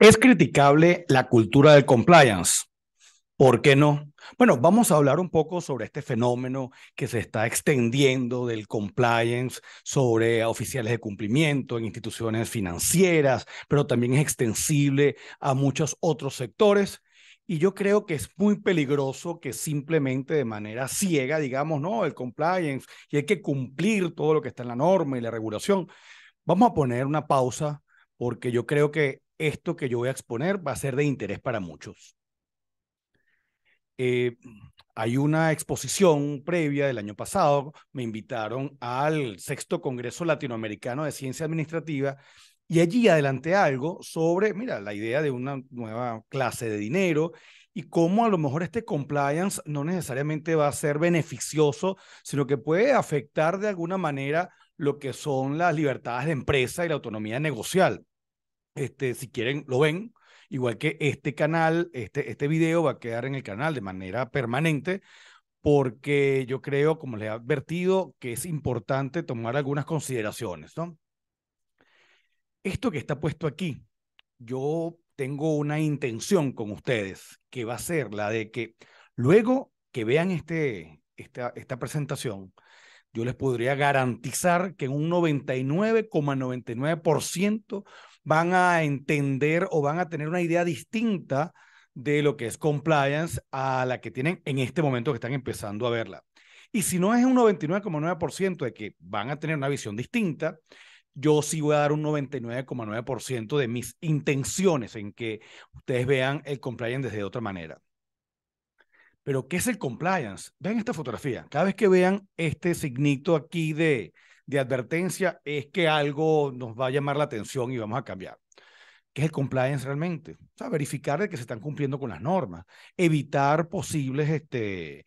Es criticable la cultura del compliance. ¿Por qué no? Bueno, vamos a hablar un poco sobre este fenómeno que se está extendiendo del compliance sobre oficiales de cumplimiento en instituciones financieras, pero también es extensible a muchos otros sectores. Y yo creo que es muy peligroso que simplemente de manera ciega digamos, no, el compliance y hay que cumplir todo lo que está en la norma y la regulación. Vamos a poner una pausa porque yo creo que esto que yo voy a exponer va a ser de interés para muchos. Eh, hay una exposición previa del año pasado, me invitaron al sexto Congreso Latinoamericano de Ciencia Administrativa y allí adelanté algo sobre, mira, la idea de una nueva clase de dinero y cómo a lo mejor este compliance no necesariamente va a ser beneficioso, sino que puede afectar de alguna manera lo que son las libertades de empresa y la autonomía negocial. Este, si quieren, lo ven. Igual que este canal, este, este video va a quedar en el canal de manera permanente, porque yo creo, como les he advertido, que es importante tomar algunas consideraciones, ¿no? Esto que está puesto aquí, yo tengo una intención con ustedes, que va a ser la de que luego que vean este, esta, esta presentación, yo les podría garantizar que en un 99,99% van a entender o van a tener una idea distinta de lo que es compliance a la que tienen en este momento que están empezando a verla. Y si no es un 99,9% de que van a tener una visión distinta, yo sí voy a dar un 99,9% de mis intenciones en que ustedes vean el compliance desde otra manera. Pero, ¿qué es el compliance? Vean esta fotografía. Cada vez que vean este signito aquí de de advertencia es que algo nos va a llamar la atención y vamos a cambiar. ¿Qué es el compliance realmente? O sea, verificar que se están cumpliendo con las normas, evitar posibles este,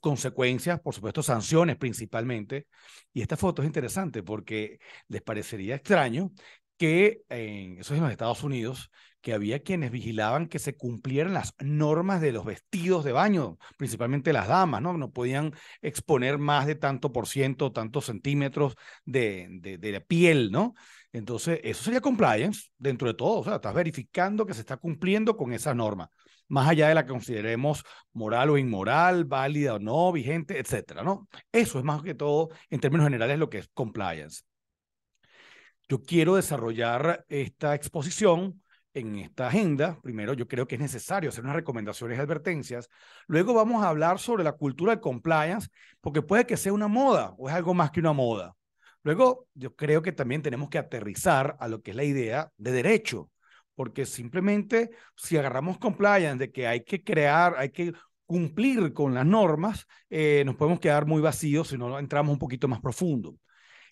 consecuencias, por supuesto, sanciones principalmente. Y esta foto es interesante porque les parecería extraño que en, eso en los Estados Unidos, que había quienes vigilaban que se cumplieran las normas de los vestidos de baño, principalmente las damas, ¿no? No podían exponer más de tanto por ciento, tantos centímetros de, piel, ¿no? Entonces, eso sería compliance dentro de todo, o sea, estás verificando que se está cumpliendo con esa norma, más allá de la que consideremos moral o inmoral, válida o no, vigente, etcétera, ¿no? Eso es más que todo, en términos generales, lo que es compliance. Yo quiero desarrollar esta exposición en esta agenda. Primero, yo creo que es necesario hacer unas recomendaciones y advertencias. Luego vamos a hablar sobre la cultura de compliance, porque puede que sea una moda o es algo más que una moda. Luego, yo creo que también tenemos que aterrizar a lo que es la idea de derecho, porque simplemente si agarramos compliance de que hay que crear, hay que cumplir con las normas, eh, nos podemos quedar muy vacíos si no entramos un poquito más profundo.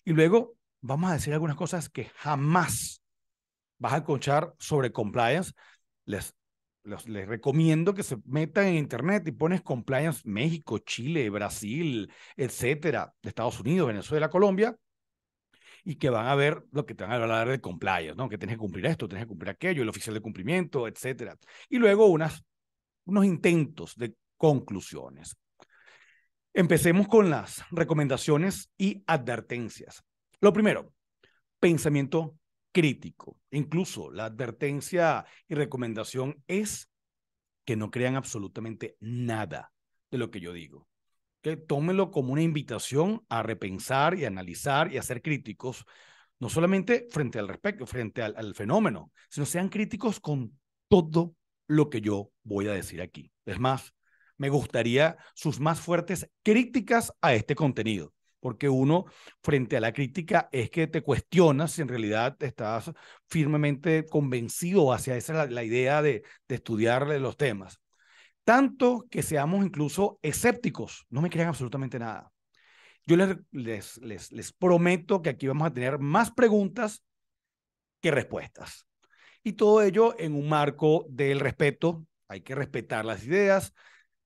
Y luego vamos a decir algunas cosas que jamás vas a escuchar sobre compliance, les, les, recomiendo que se metan en internet y pones compliance México, Chile, Brasil, etcétera, Estados Unidos, Venezuela, Colombia, y que van a ver lo que te van a hablar de compliance, ¿no? Que tienes que cumplir esto, tienes que cumplir aquello, el oficial de cumplimiento, etcétera. Y luego unas, unos intentos de conclusiones. Empecemos con las recomendaciones y advertencias. Lo primero, pensamiento crítico. Incluso la advertencia y recomendación es que no crean absolutamente nada de lo que yo digo. Que tómenlo como una invitación a repensar y analizar y a ser críticos, no solamente frente al respecto, frente al, al fenómeno, sino sean críticos con todo lo que yo voy a decir aquí. Es más, me gustaría sus más fuertes críticas a este contenido porque uno frente a la crítica es que te cuestionas si en realidad estás firmemente convencido hacia esa la, idea de, de estudiar los temas. Tanto que seamos incluso escépticos, no me crean absolutamente nada. Yo les prometo que aquí vamos a tener más preguntas que respuestas. Y todo ello en un marco del respeto, hay que respetar las ideas,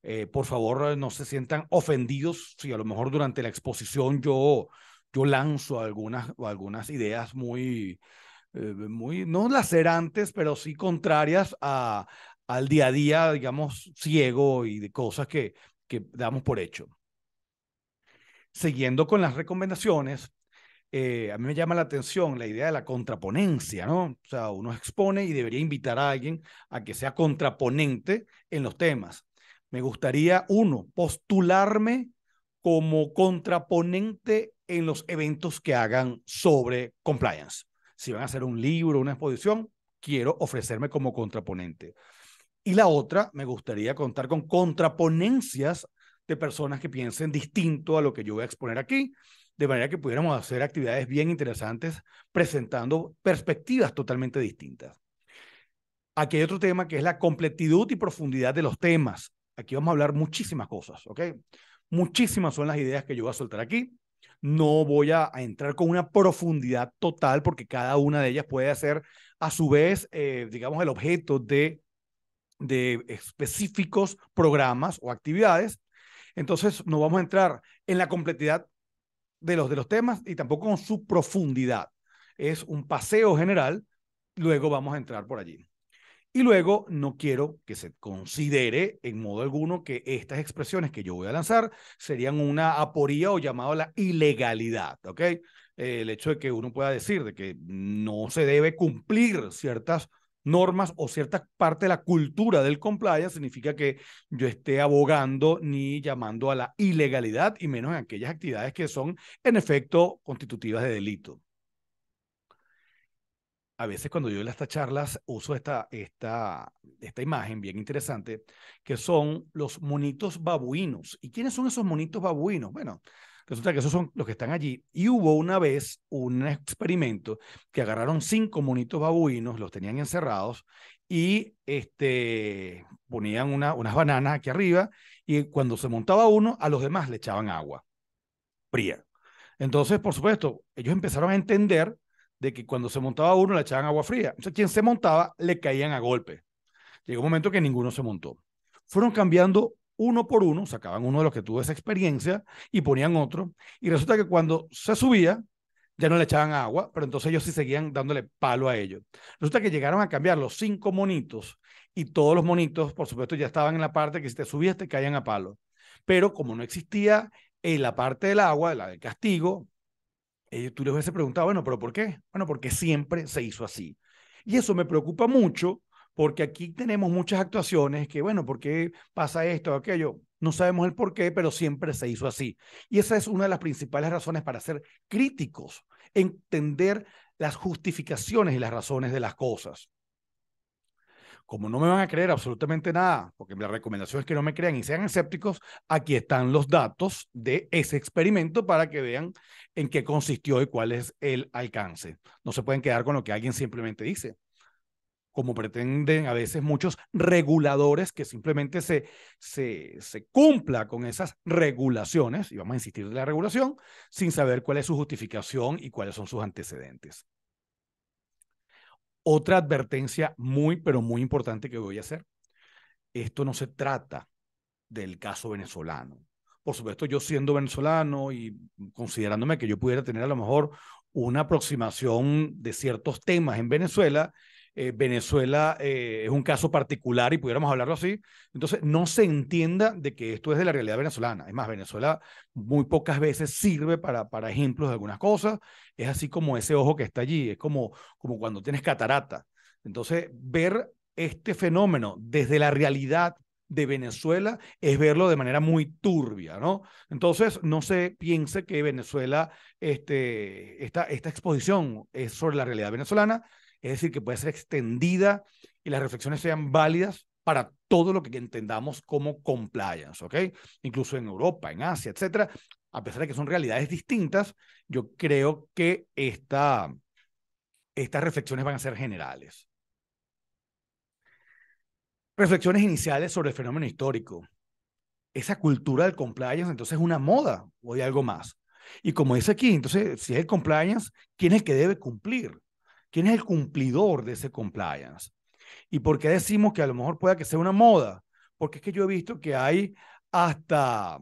eh, por favor, eh, no se sientan ofendidos si a lo mejor durante la exposición yo, yo lanzo algunas, algunas ideas muy, eh, muy, no lacerantes, pero sí contrarias a, al día a día, digamos, ciego y de cosas que, que damos por hecho. Siguiendo con las recomendaciones, a mí me llama la atención la idea de la contraponencia, ¿no? O sea, uno expone y debería invitar a alguien a que sea contraponente en los temas. Me gustaría, uno, postularme como contraponente en los eventos que hagan sobre compliance. Si van a hacer un libro, una exposición, quiero ofrecerme como contraponente. Y la otra, me gustaría contar con contraponencias de personas que piensen distinto a lo que yo voy a exponer aquí, de manera que pudiéramos hacer actividades bien interesantes presentando perspectivas totalmente distintas. Aquí hay otro tema que es la completitud y profundidad de los temas. Aquí vamos a hablar muchísimas cosas, ¿ok? Muchísimas son las ideas que yo voy a soltar aquí. No voy a, entrar con una profundidad total porque cada una de ellas puede ser a su vez, eh, digamos, el objeto de, de específicos programas o actividades. Entonces, no vamos a entrar en la completidad de los, de los temas y tampoco con su profundidad. Es un paseo general, luego vamos a entrar por allí. Y luego, no quiero que se considere en modo alguno que estas expresiones que yo voy a lanzar serían una aporía o llamado a la ilegalidad, ¿ok? Eh, el hecho de que uno pueda decir que no se debe cumplir ciertas normas o cierta parte de la cultura del compliance significa que yo esté abogando ni llamando a la ilegalidad y menos en aquellas actividades que son en efecto constitutivas de delito a veces cuando yo doy estas charlas uso esta, esta, esta imagen bien interesante, que son los monitos babuinos. ¿Y quiénes son esos monitos babuinos? Bueno, resulta que esos son los que están allí. Y hubo una vez un experimento que agarraron cinco monitos babuinos, los tenían encerrados y este, ponían una, unas bananas aquí arriba y cuando se montaba uno, a los demás le echaban agua fría. Entonces, por supuesto, ellos empezaron a entender de que cuando se montaba uno le echaban agua fría. O sea, quien se montaba le caían a golpe. Llegó un momento que ninguno se montó. Fueron cambiando uno por uno, sacaban uno de los que tuvo esa experiencia y ponían otro. Y resulta que cuando se subía, ya no le echaban agua, pero entonces ellos sí seguían dándole palo a ellos. Resulta que llegaron a cambiar los cinco monitos y todos los monitos, por supuesto, ya estaban en la parte que si te subías te caían a palo. Pero como no existía en la parte del agua, la del castigo, eh, tú les hubiese preguntado, bueno, pero ¿por qué? Bueno, porque siempre se hizo así. Y eso me preocupa mucho porque aquí tenemos muchas actuaciones que, bueno, ¿por qué pasa esto o aquello? No sabemos el por qué, pero siempre se hizo así. Y esa es una de las principales razones para ser críticos, entender las justificaciones y las razones de las cosas. Como no me van a creer absolutamente nada, porque la recomendación es que no me crean y sean escépticos, aquí están los datos de ese experimento para que vean en qué consistió y cuál es el alcance. No se pueden quedar con lo que alguien simplemente dice como pretenden a veces muchos reguladores, que simplemente se, se, cumpla con esas regulaciones, y vamos a insistir en la regulación, sin saber cuál es su justificación y cuáles son sus antecedentes. Otra advertencia muy, pero muy importante que voy a hacer. Esto no se trata del caso venezolano. Por supuesto, yo siendo venezolano y considerándome que yo pudiera tener a lo mejor una aproximación de ciertos temas en Venezuela, eh, Venezuela eh, es un caso particular y pudiéramos hablarlo así. Entonces, no se entienda de que esto es de la realidad venezolana. Es más, Venezuela muy pocas veces sirve para, para ejemplos de algunas cosas. Es así como ese ojo que está allí, es como, como cuando tienes catarata. Entonces, ver este fenómeno desde la realidad de Venezuela es verlo de manera muy turbia, ¿no? Entonces, no se piense que Venezuela, este, esta, esta exposición es sobre la realidad venezolana, es decir, que puede ser extendida y las reflexiones sean válidas para todo lo que entendamos como compliance, ¿ok? Incluso en Europa, en Asia, etcétera. A pesar de que son realidades distintas, yo creo que estas reflexiones van a ser generales. Reflexiones iniciales sobre el fenómeno histórico. Esa cultura del compliance entonces es una moda o hay algo más. Y como dice aquí, entonces, si es el compliance, ¿quién es el que debe cumplir? ¿Quién es el cumplidor de ese compliance? ¿Y por qué decimos que a lo mejor pueda que sea una moda? Porque es que yo he visto que hay hasta,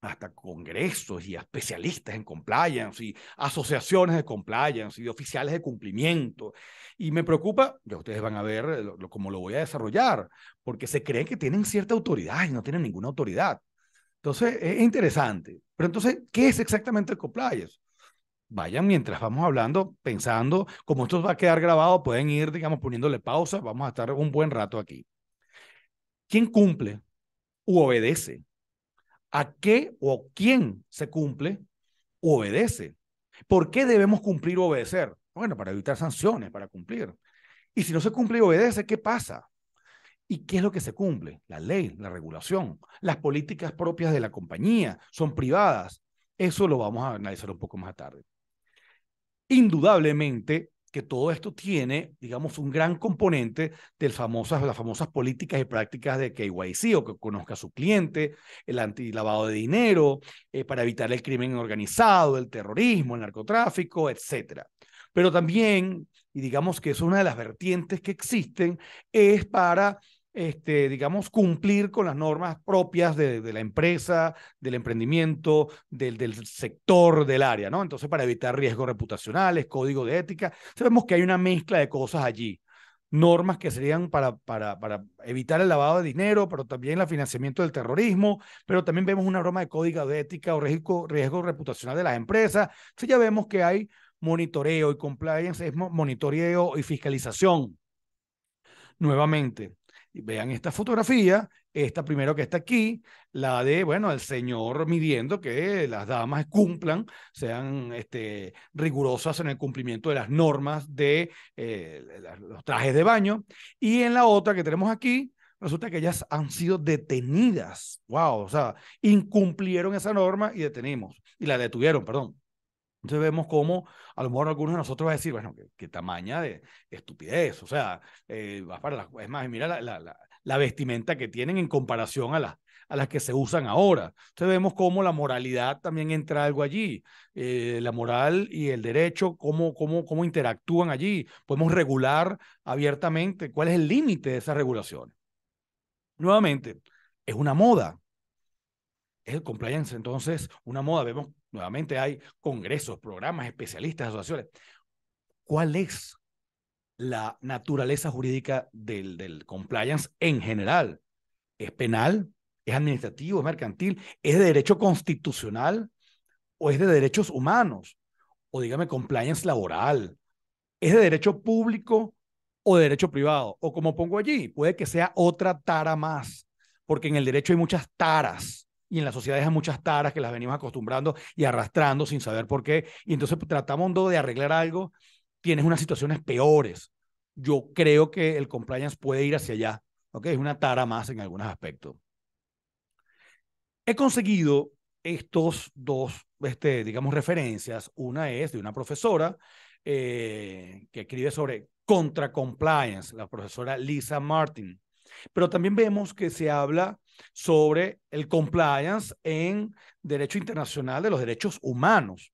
hasta congresos y especialistas en compliance y asociaciones de compliance y oficiales de cumplimiento. Y me preocupa, ya ustedes van a ver cómo lo voy a desarrollar, porque se cree que tienen cierta autoridad y no tienen ninguna autoridad. Entonces, es interesante. Pero entonces, ¿qué es exactamente el compliance? vayan mientras vamos hablando, pensando, como esto va a quedar grabado, pueden ir, digamos, poniéndole pausa, vamos a estar un buen rato aquí. ¿Quién cumple u obedece? ¿A qué o quién se cumple o obedece? ¿Por qué debemos cumplir o obedecer? Bueno, para evitar sanciones, para cumplir. Y si no se cumple y obedece, ¿qué pasa? ¿Y qué es lo que se cumple? La ley, la regulación, las políticas propias de la compañía, son privadas. Eso lo vamos a analizar un poco más tarde. Indudablemente que todo esto tiene, digamos, un gran componente de las famosas políticas y prácticas de KYC o que conozca a su cliente, el antilavado de dinero, eh, para evitar el crimen organizado, el terrorismo, el narcotráfico, etcétera. Pero también, y digamos que es una de las vertientes que existen, es para este, digamos, cumplir con las normas propias de, la empresa, del emprendimiento, del, sector, del área, ¿no? Entonces, para evitar riesgos reputacionales, código de ética, sabemos que hay una mezcla de cosas allí. Normas que serían para, para, evitar el lavado de dinero, pero también el financiamiento del terrorismo, pero también vemos una norma de código de ética o riesgo, riesgo reputacional de las empresas. Entonces ya vemos que hay monitoreo y compliance, es monitoreo y fiscalización nuevamente. Vean esta fotografía, esta primero que está aquí, la de, bueno, el señor midiendo que las damas cumplan, sean este, rigurosas en el cumplimiento de las normas de eh, los trajes de baño. Y en la otra que tenemos aquí, resulta que ellas han sido detenidas. ¡Wow! O sea, incumplieron esa norma y detenimos, y la detuvieron, perdón. Entonces vemos cómo a lo mejor algunos de nosotros va a decir, bueno, qué, qué tamaña de estupidez, o sea, eh, para es más, mira la, vestimenta que tienen en comparación a las a las que se usan ahora. Entonces vemos cómo la moralidad también entra algo allí, eh, la moral y el derecho, cómo, cómo, cómo interactúan allí. Podemos regular abiertamente cuál es el límite de esa regulaciones. Nuevamente, es una moda, es el compliance entonces una moda. Vemos Nuevamente hay congresos, programas, especialistas, asociaciones. ¿Cuál es la naturaleza jurídica del, compliance en general? ¿Es penal? ¿Es administrativo? ¿Es mercantil? ¿Es de derecho constitucional? ¿O es de derechos humanos? O dígame, compliance laboral. ¿Es de derecho público o de derecho privado? O como pongo allí, puede que sea otra tara más, porque en el derecho hay muchas taras y en las sociedades hay muchas taras que las venimos acostumbrando y arrastrando sin saber por qué. Y entonces pues, tratamos de arreglar algo, tienes unas situaciones peores. Yo creo que el compliance puede ir hacia allá. ¿ok? Es una tara más en algunos aspectos. He conseguido estos dos, este, digamos, referencias. Una es de una profesora eh, que escribe sobre contra compliance, la profesora Lisa Martin. Pero también vemos que se habla sobre el compliance en derecho internacional de los derechos humanos.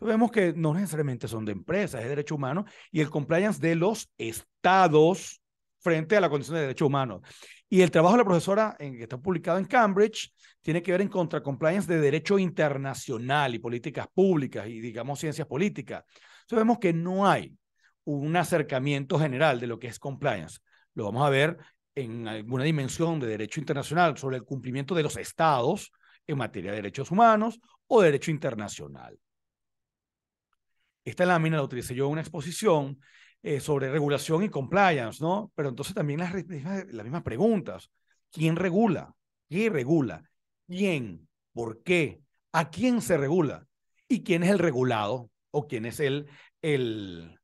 Vemos que no necesariamente son de empresas, es derecho humano y el compliance de los estados frente a la condición de derechos humanos. Y el trabajo de la profesora, en, que está publicado en Cambridge, tiene que ver en contra compliance de derecho internacional y políticas públicas y, digamos, ciencias políticas. Vemos que no hay un acercamiento general de lo que es compliance. Lo vamos a ver en alguna dimensión de derecho internacional sobre el cumplimiento de los estados en materia de derechos humanos o derecho internacional. Esta lámina la utilicé yo en una exposición eh, sobre regulación y compliance, ¿no? Pero entonces también las, mismas preguntas. ¿Quién regula? qué? regula? ¿Quién? ¿Por qué? ¿A quién se regula? ¿Y quién es el regulado? ¿O quién es el, el,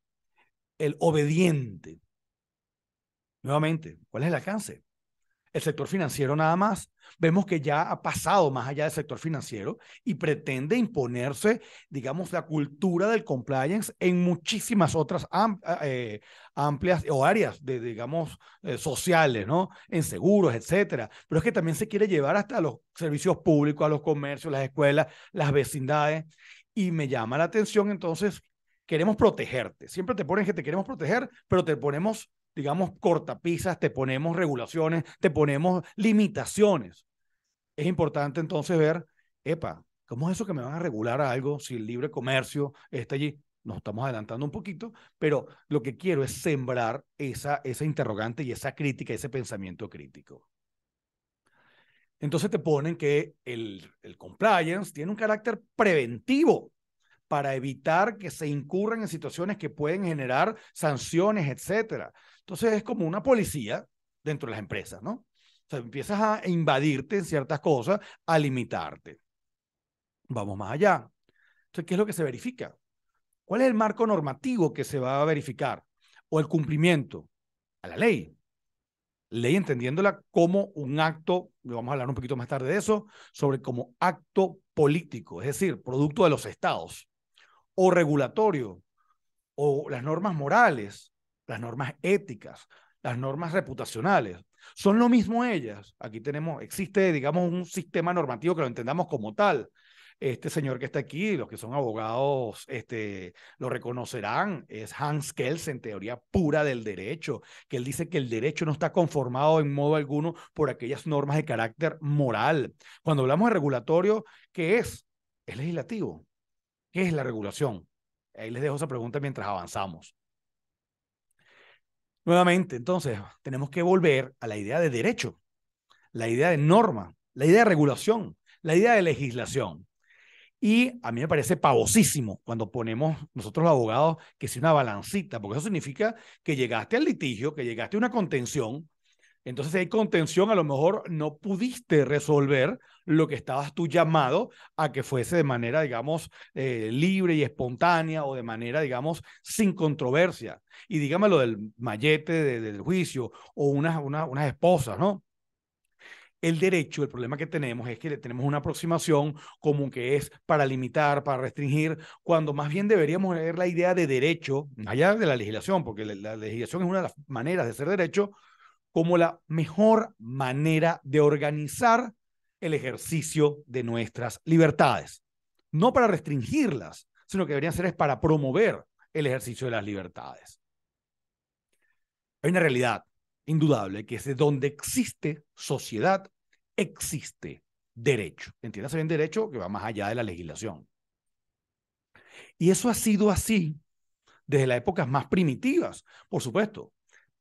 el obediente? Nuevamente, ¿cuál es el alcance? El sector financiero nada más. Vemos que ya ha pasado más allá del sector financiero y pretende imponerse, digamos, la cultura del compliance en muchísimas otras eh, amplias o áreas, de, digamos, eh, sociales, ¿no? En seguros, etcétera. Pero es que también se quiere llevar hasta los servicios públicos, a los comercios, las escuelas, las vecindades. Y me llama la atención entonces queremos protegerte. Siempre te ponen que te queremos proteger, pero te ponemos digamos, cortapisas, te ponemos regulaciones, te ponemos limitaciones. Es importante entonces ver, epa, ¿cómo es eso que me van a regular algo si el libre comercio está allí? Nos estamos adelantando un poquito, pero lo que quiero es sembrar esa, esa interrogante y esa crítica, ese pensamiento crítico. Entonces te ponen que el, el compliance tiene un carácter preventivo para evitar que se incurran en situaciones que pueden generar sanciones, etcétera. Entonces es como una policía dentro de las empresas, ¿no? O sea, empiezas a invadirte en ciertas cosas, a limitarte. Vamos más allá. Entonces, ¿qué es lo que se verifica? ¿Cuál es el marco normativo que se va a verificar? O el cumplimiento a la ley. Ley entendiéndola como un acto, vamos a hablar un poquito más tarde de eso, sobre como acto político, es decir, producto de los estados, o regulatorio, o las normas morales, las normas éticas, las normas reputacionales. ¿Son lo mismo ellas? Aquí tenemos, existe, digamos, un sistema normativo que lo entendamos como tal. Este señor que está aquí, los que son abogados, este, lo reconocerán, es Hans Kelsen, en teoría pura del derecho, que él dice que el derecho no está conformado en modo alguno por aquellas normas de carácter moral. Cuando hablamos de regulatorio, ¿qué es? Es legislativo. ¿Qué es la regulación? Ahí les dejo esa pregunta mientras avanzamos. Nuevamente, entonces, tenemos que volver a la idea de derecho, la idea de norma, la idea de regulación, la idea de legislación. Y a mí me parece pavosísimo cuando ponemos nosotros los abogados que si una balancita, porque eso significa que llegaste al litigio, que llegaste a una contención, entonces hay contención, a lo mejor no pudiste resolver lo que estabas tú llamado a que fuese de manera, digamos, eh, libre y espontánea o de manera, digamos, sin controversia. Y dígame lo del mallete del juicio o unas, una, unas esposas, ¿no? El derecho, el problema que tenemos es que tenemos una aproximación común que es para limitar, para restringir, cuando más bien deberíamos leer la idea de derecho, allá de la legislación, porque la, la legislación es una de las maneras de ser derecho, como la mejor manera de organizar el ejercicio de nuestras libertades. No para restringirlas, sino que deberían ser es para promover el ejercicio de las libertades. Hay una realidad indudable que es de donde existe sociedad, existe derecho. Entiéndase bien derecho que va más allá de la legislación. Y eso ha sido así desde las épocas más primitivas, por supuesto.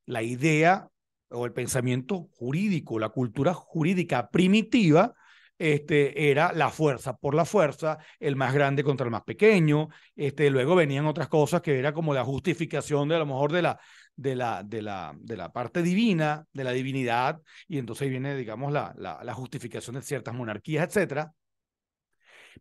La idea o el pensamiento jurídico, la cultura jurídica primitiva, este, era la fuerza por la fuerza, el más grande contra el más pequeño. Este, luego venían otras cosas que era como la justificación de a lo mejor de la, de la, de la, de la parte divina, de la divinidad, y entonces viene, digamos, la, la, justificación de ciertas monarquías, etc.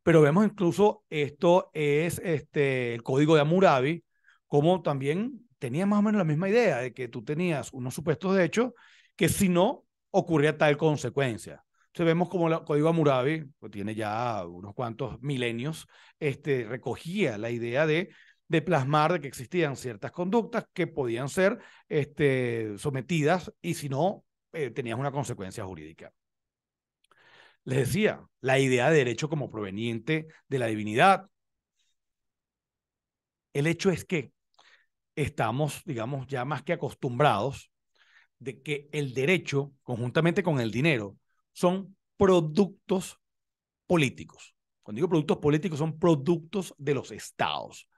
Pero vemos incluso esto es este, el código de Hammurabi, como también tenía más o menos la misma idea de que tú tenías unos supuestos de hecho que si no ocurría tal consecuencia. Entonces vemos como el Código Amurabi, que pues, tiene ya unos cuantos milenios, este, recogía la idea de, de plasmar de que existían ciertas conductas que podían ser este, sometidas y si no, eh, tenías una consecuencia jurídica. Les decía, la idea de derecho como proveniente de la divinidad. El hecho es que estamos, digamos, ya más que acostumbrados de que el derecho, conjuntamente con el dinero, son productos políticos. Cuando digo productos políticos, son productos de los estados.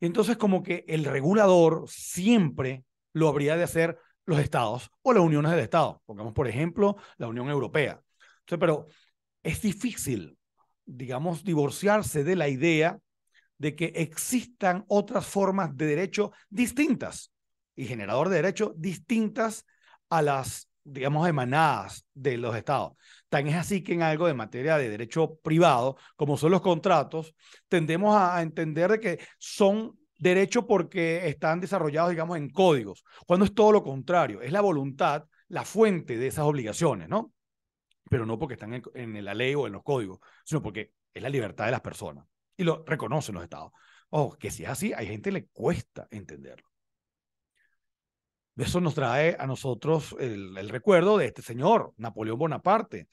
Entonces, como que el regulador siempre lo habría de hacer los estados o las uniones de estados. Pongamos, por ejemplo, la Unión Europea. pero es difícil, digamos, divorciarse de la idea de que existan otras formas de derecho distintas y generador de derecho distintas a las, digamos, emanadas de los estados. Tan es así que en algo de materia de derecho privado, como son los contratos, tendemos a, entender que son derecho porque están desarrollados, digamos, en códigos, cuando es todo lo contrario, es la voluntad la fuente de esas obligaciones, ¿no? Pero no porque están en, en la ley o en los códigos, sino porque es la libertad de las personas y lo reconocen los estados. Ojo, que si es así, hay gente le cuesta entenderlo. Eso nos trae a nosotros el, el, recuerdo de este señor, Napoleón Bonaparte.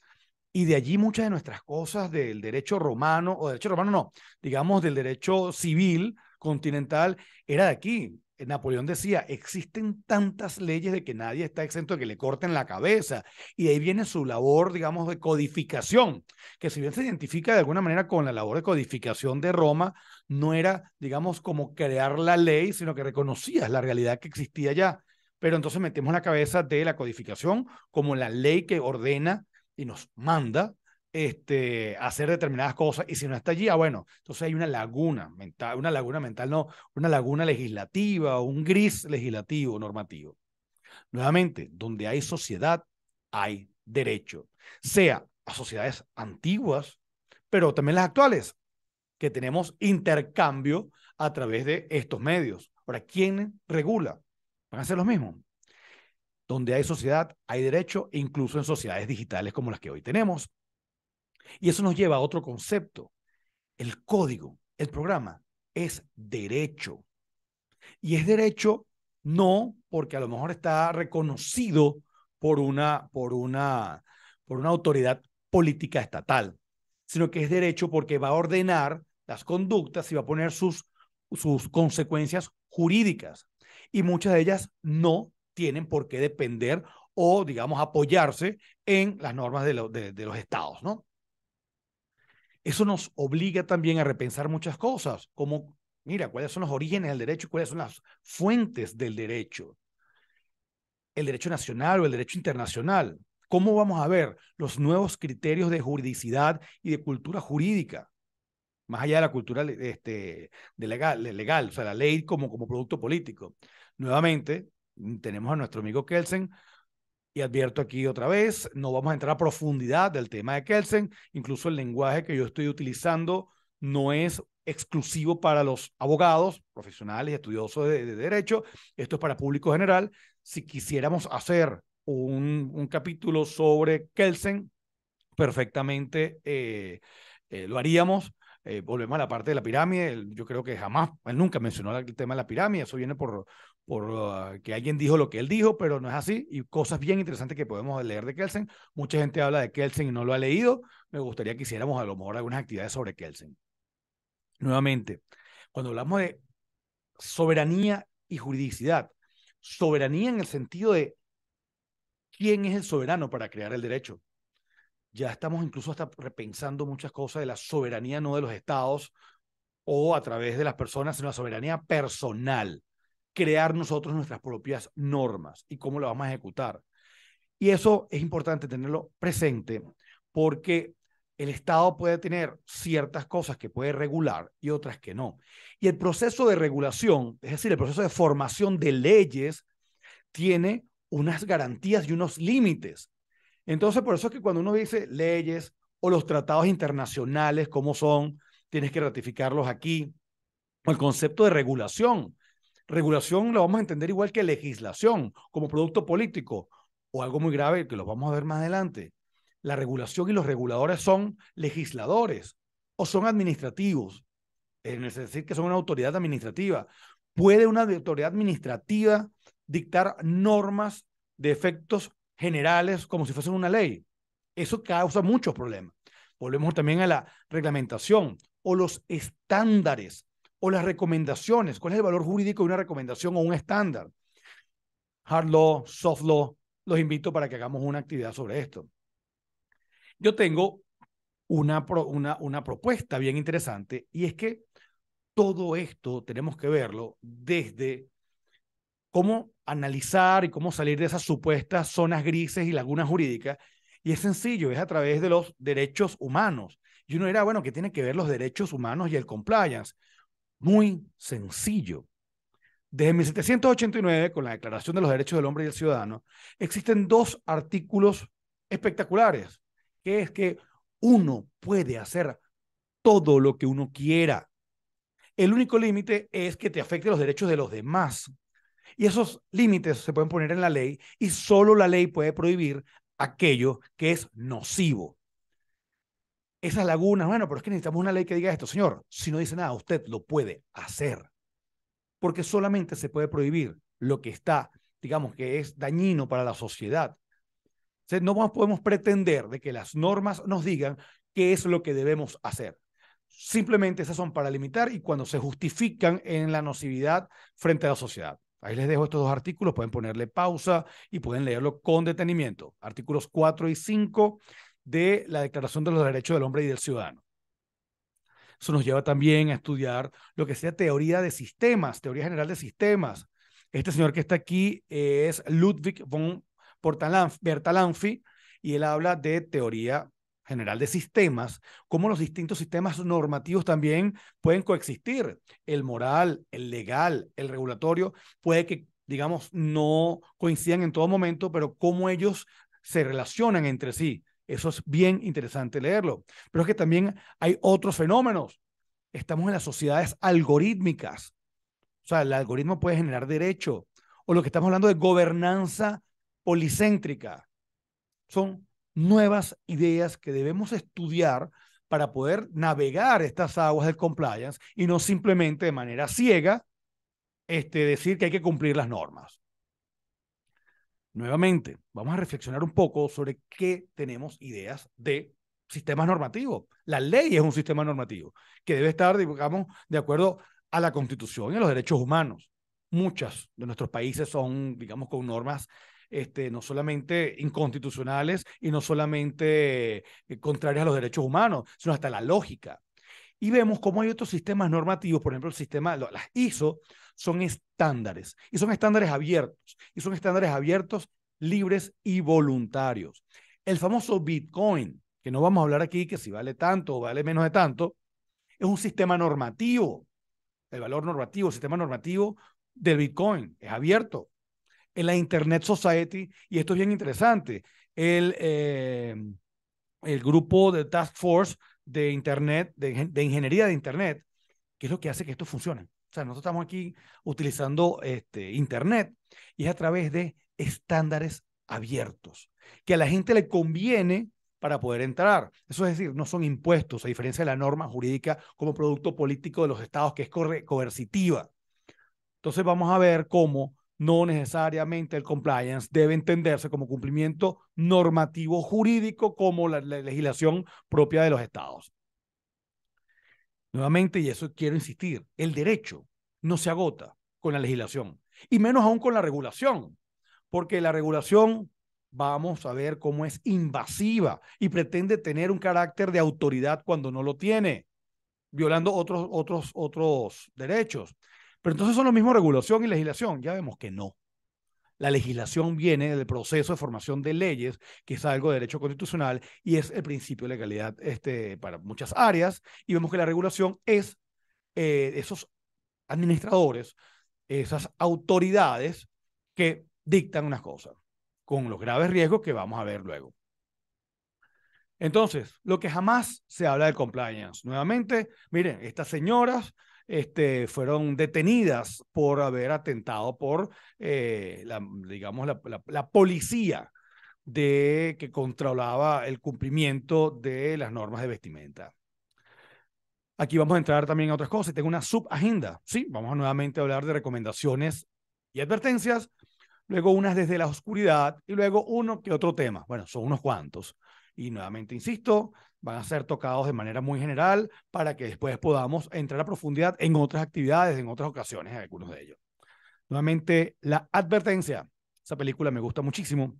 Y de allí muchas de nuestras cosas del derecho romano, o derecho romano no, digamos del derecho civil continental, era de aquí. Eh, Napoleón decía, existen tantas leyes de que nadie está exento de que le corten la cabeza. Y ahí viene su labor, digamos, de codificación, que si bien se identifica de alguna manera con la labor de codificación de Roma, no era, digamos, como crear la ley, sino que reconocía la realidad que existía ya. Pero entonces metemos la cabeza de la codificación como la ley que ordena y nos manda este, hacer determinadas cosas y si no está allí, ah, bueno, entonces hay una laguna mental, una laguna mental, no, una laguna legislativa, un gris legislativo, normativo. Nuevamente, donde hay sociedad, hay derecho, sea a sociedades antiguas, pero también las actuales, que tenemos intercambio a través de estos medios. Ahora, ¿quién regula? Van a ser los mismos. Donde hay sociedad, hay derecho, incluso en sociedades digitales como las que hoy tenemos. Y eso nos lleva a otro concepto. El código, el programa, es derecho. Y es derecho no porque a lo mejor está reconocido por una, por una, por una autoridad política estatal, sino que es derecho porque va a ordenar las conductas y va a poner sus, sus consecuencias jurídicas. Y muchas de ellas no tienen por qué depender o, digamos, apoyarse en las normas de, de los estados, ¿no? Eso nos obliga también a repensar muchas cosas, como, mira, cuáles son los orígenes del derecho y cuáles son las fuentes del derecho. El derecho nacional o el derecho internacional. ¿Cómo vamos a ver los nuevos criterios de juridicidad y de cultura jurídica? Más allá de la cultura este, de legal, legal, o sea, la ley como, como producto político. Nuevamente, tenemos a nuestro amigo Kelsen y advierto aquí otra vez, no vamos a entrar a profundidad del tema de Kelsen, incluso el lenguaje que yo estoy utilizando no es exclusivo para los abogados, profesionales, y estudiosos de, derecho, esto es para público general. Si quisiéramos hacer un, capítulo sobre Kelsen, perfectamente eh, eh, lo haríamos. Eh, volvemos a la parte de la pirámide. Yo creo que jamás, él nunca mencionó el tema de la pirámide. Eso viene por por que alguien dijo lo que él dijo, pero no es así, y cosas bien interesantes que podemos leer de Kelsen. Mucha gente habla de Kelsen y no lo ha leído. Me gustaría que hiciéramos a lo mejor algunas actividades sobre Kelsen. Nuevamente, cuando hablamos de soberanía y juridicidad, soberanía en el sentido de quién es el soberano para crear el derecho. Ya estamos incluso hasta repensando muchas cosas de la soberanía no de los estados o a través de las personas, sino la soberanía personal crear nosotros nuestras propias normas y cómo lo vamos a ejecutar. Y eso es importante tenerlo presente porque el Estado puede tener ciertas cosas que puede regular y otras que no. Y el proceso de regulación, es decir, el proceso de formación de leyes, tiene unas garantías y unos límites. Entonces, por eso es que cuando uno dice leyes o los tratados internacionales, cómo son, tienes que ratificarlos aquí, o el concepto de regulación, regulación lo vamos a entender igual que legislación, como producto político, o algo muy grave que lo vamos a ver más adelante. La regulación y los reguladores son legisladores o son administrativos, es decir, que son una autoridad administrativa. ¿Puede una autoridad administrativa dictar normas de efectos generales como si fuesen una ley? Eso causa muchos problemas. Volvemos también a la reglamentación o los estándares o las recomendaciones. ¿Cuál es el valor jurídico de una recomendación o un estándar? Hard law, soft law. Los invito para que hagamos una actividad sobre esto. Yo tengo una, una, una propuesta bien interesante y es que todo esto tenemos que verlo desde cómo analizar y cómo salir de esas supuestas zonas grises y lagunas jurídicas. Y es sencillo, es a través de los derechos humanos. Y uno dirá, bueno, ¿qué tiene que ver los derechos humanos y el compliance? Muy sencillo. Desde 1789, con la Declaración de los Derechos del Hombre y del Ciudadano, existen dos artículos espectaculares, que es que uno puede hacer todo lo que uno quiera. El único límite es que te afecte los derechos de los demás. Y esos límites se pueden poner en la ley y solo la ley puede prohibir aquello que es nocivo esas lagunas, bueno, pero es que necesitamos una ley que diga esto, señor, si no dice nada, usted lo puede hacer, porque solamente se puede prohibir lo que está, digamos, que es dañino para la sociedad. O sea, no podemos pretender de que las normas nos digan qué es lo que debemos hacer. Simplemente esas son para limitar y cuando se justifican en la nocividad frente a la sociedad. Ahí les dejo estos dos artículos, pueden ponerle pausa y pueden leerlo con detenimiento. Artículos 4 y 5 de la Declaración de los Derechos del Hombre y del Ciudadano. Eso nos lleva también a estudiar lo que sea teoría de sistemas, teoría general de sistemas. Este señor que está aquí es Ludwig von Bertalanffy y él habla de teoría general de sistemas, cómo los distintos sistemas normativos también pueden coexistir. El moral, el legal, el regulatorio, puede que, digamos, no coincidan en todo momento, pero cómo ellos se relacionan entre sí. Eso es bien interesante leerlo. Pero es que también hay otros fenómenos. Estamos en las sociedades algorítmicas. O sea, el algoritmo puede generar derecho. O lo que estamos hablando de gobernanza policéntrica. Son nuevas ideas que debemos estudiar para poder navegar estas aguas del compliance y no simplemente de manera ciega este, decir que hay que cumplir las normas. Nuevamente, vamos a reflexionar un poco sobre qué tenemos ideas de sistemas normativos. La ley es un sistema normativo que debe estar, digamos, de acuerdo a la Constitución y a los derechos humanos. Muchos de nuestros países son, digamos, con normas este, no solamente inconstitucionales y no solamente eh, contrarias a los derechos humanos, sino hasta la lógica. Y vemos cómo hay otros sistemas normativos, por ejemplo, el sistema, las ISO son estándares y son estándares abiertos y son estándares abiertos, libres y voluntarios. El famoso Bitcoin, que no vamos a hablar aquí que si vale tanto o vale menos de tanto, es un sistema normativo. El valor normativo, el sistema normativo del Bitcoin es abierto. En la Internet Society, y esto es bien interesante, el, eh, el grupo de Task Force de Internet, de, de Ingeniería de Internet, que es lo que hace que esto funcione. O sea, nosotros estamos aquí utilizando este, Internet y es a través de estándares abiertos, que a la gente le conviene para poder entrar. Eso es decir, no son impuestos, a diferencia de la norma jurídica como producto político de los estados, que es coercitiva. Entonces vamos a ver cómo no necesariamente el compliance debe entenderse como cumplimiento normativo jurídico como la legislación propia de los estados. Nuevamente, y eso quiero insistir, el derecho no se agota con la legislación, y menos aún con la regulación, porque la regulación vamos a ver cómo es invasiva y pretende tener un carácter de autoridad cuando no lo tiene, violando otros, otros, otros derechos. Pero entonces son lo mismo regulación y legislación. Ya vemos que no. La legislación viene del proceso de formación de leyes, que es algo de derecho constitucional y es el principio de legalidad este, para muchas áreas. Y vemos que la regulación es eh, esos administradores, esas autoridades que dictan unas cosas, con los graves riesgos que vamos a ver luego. Entonces, lo que jamás se habla de compliance. Nuevamente, miren, estas señoras este, fueron detenidas por haber atentado por, eh, la, digamos, la, policía de, que controlaba el cumplimiento de las normas de vestimenta. Aquí vamos a entrar también en otras cosas. Tengo una subagenda. Sí, vamos a hablar de recomendaciones y advertencias, luego unas desde la oscuridad y luego uno que otro tema. Bueno, son unos cuantos. Y nuevamente insisto, van a ser tocados de manera muy general para que después podamos entrar a profundidad en otras actividades, en otras ocasiones, algunos de ellos. Nuevamente, la advertencia. Esa película me gusta muchísimo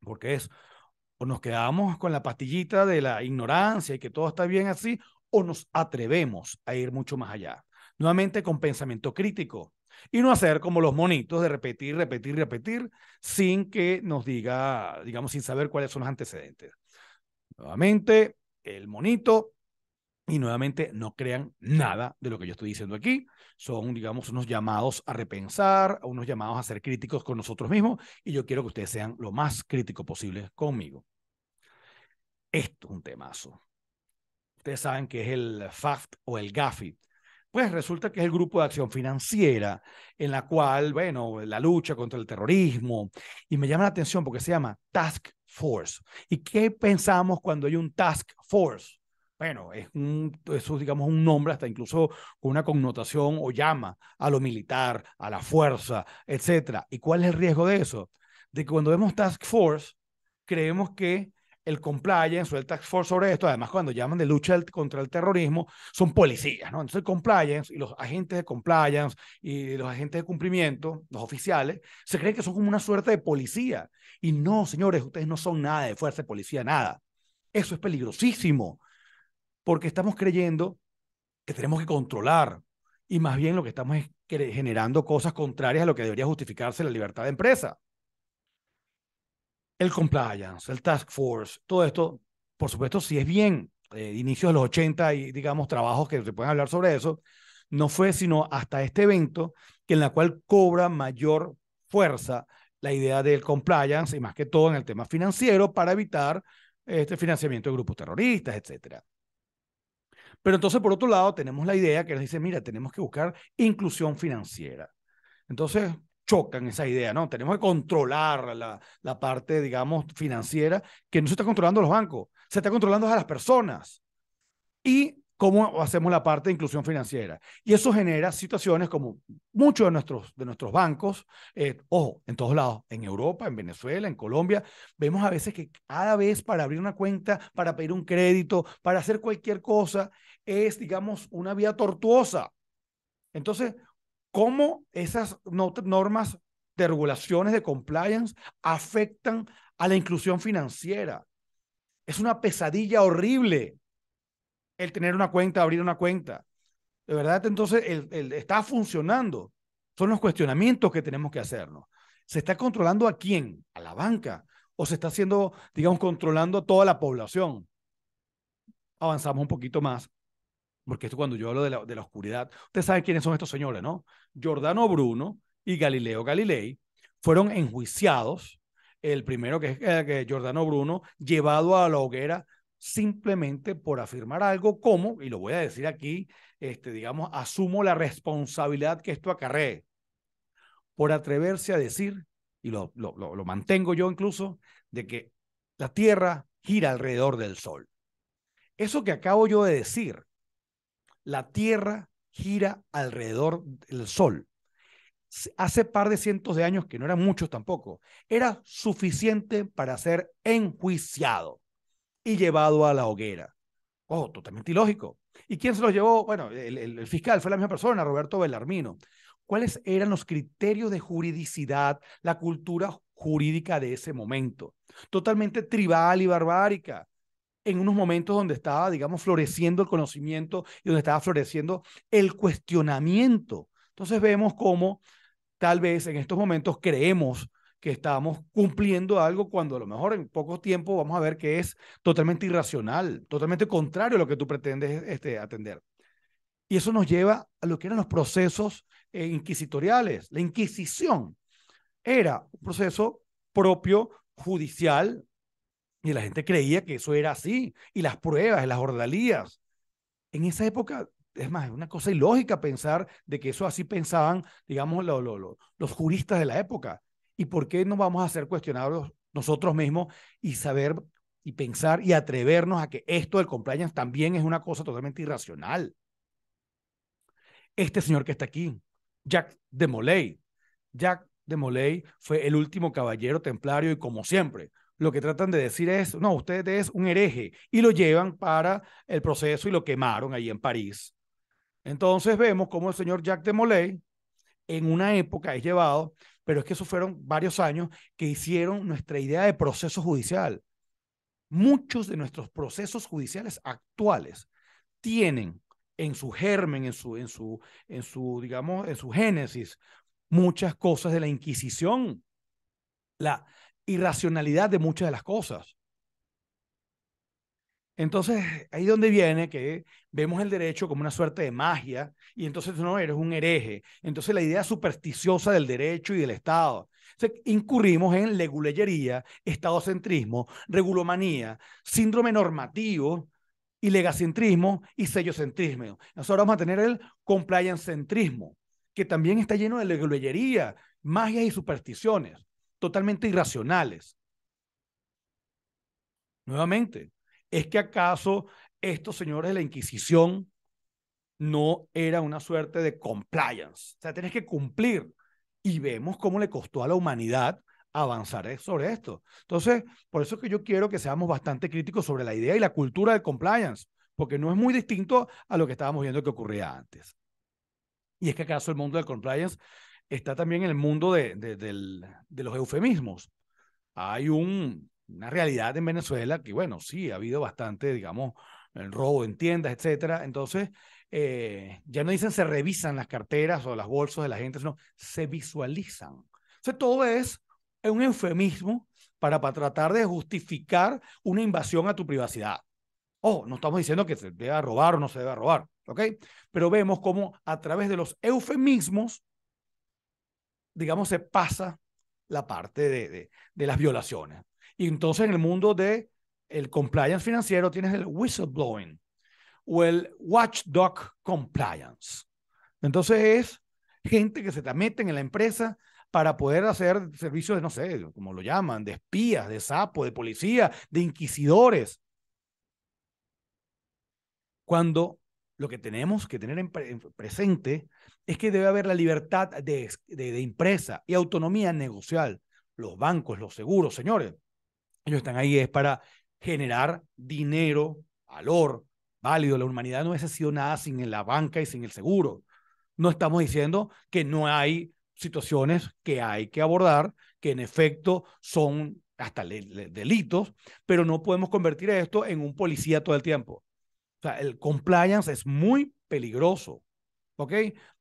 porque es o nos quedamos con la pastillita de la ignorancia y que todo está bien así, o nos atrevemos a ir mucho más allá. Nuevamente con pensamiento crítico y no hacer como los monitos de repetir, repetir, repetir sin que nos diga, digamos, sin saber cuáles son los antecedentes. Nuevamente, el monito. Y nuevamente, no crean nada de lo que yo estoy diciendo aquí. Son, digamos, unos llamados a repensar, unos llamados a ser críticos con nosotros mismos. Y yo quiero que ustedes sean lo más críticos posible conmigo. Esto es un temazo. Ustedes saben que es el FAFT o el GAFI. Pues resulta que es el grupo de acción financiera en la cual, bueno, la lucha contra el terrorismo. Y me llama la atención porque se llama Task force. ¿Y qué pensamos cuando hay un task force? Bueno, es un, eso digamos un nombre hasta incluso con una connotación o llama a lo militar, a la fuerza, etcétera. ¿Y cuál es el riesgo de eso? De que cuando vemos task force creemos que el compliance o el tax force sobre esto, además cuando llaman de lucha contra el terrorismo, son policías, ¿no? Entonces el compliance y los agentes de compliance y los agentes de cumplimiento, los oficiales, se creen que son como una suerte de policía. Y no, señores, ustedes no son nada de fuerza de policía, nada. Eso es peligrosísimo, porque estamos creyendo que tenemos que controlar y más bien lo que estamos es generando cosas contrarias a lo que debería justificarse la libertad de empresa el compliance, el task force, todo esto, por supuesto, si es bien eh, inicios de los 80 y digamos trabajos que se pueden hablar sobre eso, no fue sino hasta este evento que en la cual cobra mayor fuerza la idea del compliance y más que todo en el tema financiero para evitar este financiamiento de grupos terroristas, etcétera. Pero entonces, por otro lado, tenemos la idea que nos dice, mira, tenemos que buscar inclusión financiera. Entonces, chocan esa idea, ¿no? Tenemos que controlar la, la, parte, digamos, financiera, que no se está controlando los bancos, se está controlando a las personas. Y cómo hacemos la parte de inclusión financiera. Y eso genera situaciones como muchos de nuestros, de nuestros bancos, eh, ojo, en todos lados, en Europa, en Venezuela, en Colombia, vemos a veces que cada vez para abrir una cuenta, para pedir un crédito, para hacer cualquier cosa, es, digamos, una vía tortuosa. Entonces, cómo esas normas de regulaciones de compliance afectan a la inclusión financiera. Es una pesadilla horrible el tener una cuenta, abrir una cuenta. De verdad, entonces, está funcionando. Son los cuestionamientos que tenemos que hacernos. ¿Se está controlando a quién? ¿A la banca? ¿O se está haciendo, digamos, controlando a toda la población? Avanzamos un poquito más porque esto cuando yo hablo de la, oscuridad, ustedes saben quiénes son estos señores, ¿no? Giordano Bruno y Galileo Galilei fueron enjuiciados, el primero eh, que es Giordano Bruno, llevado a la hoguera simplemente por afirmar algo como, y lo voy a decir aquí, este, digamos, asumo la responsabilidad que esto acarree, por atreverse a decir, y lo mantengo yo incluso, de que la Tierra gira alrededor del Sol. Eso que acabo yo de decir la Tierra gira alrededor del Sol. Hace par de cientos de años, que no eran muchos tampoco, era suficiente para ser enjuiciado y llevado a la hoguera. Oh, totalmente ilógico. ¿Y quién se los llevó? Bueno, el, fiscal fue la misma persona, Roberto Bellarmino. ¿Cuáles eran los criterios de juridicidad, la cultura jurídica de ese momento? Totalmente tribal y barbárica en unos momentos donde estaba, digamos, floreciendo el conocimiento y donde estaba floreciendo el cuestionamiento. Entonces vemos cómo tal vez en estos momentos creemos que estamos cumpliendo algo cuando a lo mejor en poco tiempo vamos a ver que es totalmente irracional, totalmente contrario a lo que tú pretendes este, atender. Y eso nos lleva a lo que eran los procesos eh, inquisitoriales. La Inquisición era un proceso propio judicial y la gente creía que eso era así. Y las pruebas, las ordalías. En esa época, es más, es una cosa ilógica pensar de que eso así pensaban, digamos, los juristas de la época. ¿Y por qué no vamos a ser cuestionados nosotros mismos y saber y pensar y atrevernos a que esto del compliance también es una cosa totalmente irracional? Este señor que está aquí, Jack de Molay. Jack de Molay fue el último caballero templario y como siempre, lo que tratan de decir es, no, usted es un hereje, y lo llevan para el proceso y lo quemaron ahí en París. Entonces vemos cómo el señor Jacques de Molay, en una época es llevado, pero es que eso fueron varios años que hicieron nuestra idea de proceso judicial. Muchos de nuestros procesos judiciales actuales tienen en su germen, en su, en su, en su, digamos, en su génesis, muchas cosas de la Inquisición. La, irracionalidad de muchas de las cosas. Entonces, ahí donde viene que vemos el derecho como una suerte de magia, y entonces no eres un hereje. Entonces, la idea supersticiosa del derecho y del Estado. incurrimos en leguleyería, estadocentrismo, regulomanía, síndrome normativo, y legacentrismo y sellocentrismo. Nosotros vamos a tener el compliance centrismo que también está lleno de leguleyería, magias y supersticiones totalmente irracionales. Nuevamente, ¿es que acaso estos señores de la Inquisición no era una suerte de compliance? O sea, tienes que cumplir. Y vemos cómo le costó a la humanidad avanzar e-, sobre esto. Entonces, por eso es que yo quiero que seamos bastante críticos sobre la idea y la cultura del compliance, porque no es muy distinto a lo que estábamos viendo que ocurría antes. Y es que acaso el mundo del compliance está también en el mundo de, los eufemismos. Hay un, una realidad en Venezuela que, bueno, sí, ha habido bastante, digamos, el robo en tiendas, etcétera. Entonces, eh, ya no dicen se revisan las carteras o las bolsas de la gente, sino se visualizan. O sea, todo es un eufemismo para, para tratar de justificar una invasión a tu privacidad. Oh, no estamos diciendo que se deba robar o no se deba robar, ¿ok? Pero vemos cómo a través de los eufemismos digamos, se pasa la parte de, de, las violaciones. Y entonces en el mundo del el compliance financiero tienes el whistleblowing o el watchdog compliance. Entonces es gente que se te meten en la empresa para poder hacer servicios de, no sé, como lo llaman, de espías, de sapo, de policía, de inquisidores. Cuando lo que tenemos que tener en presente es que debe haber la libertad de, de, de empresa y autonomía negocial. Los bancos, los seguros, señores, ellos están ahí es para generar dinero, valor, válido. La humanidad no es así nada sin la banca y sin el seguro. No estamos diciendo que no hay situaciones que hay que abordar, que en efecto son hasta delitos, pero no podemos convertir esto en un policía todo el tiempo. O sea, el compliance es muy peligroso, ¿ok?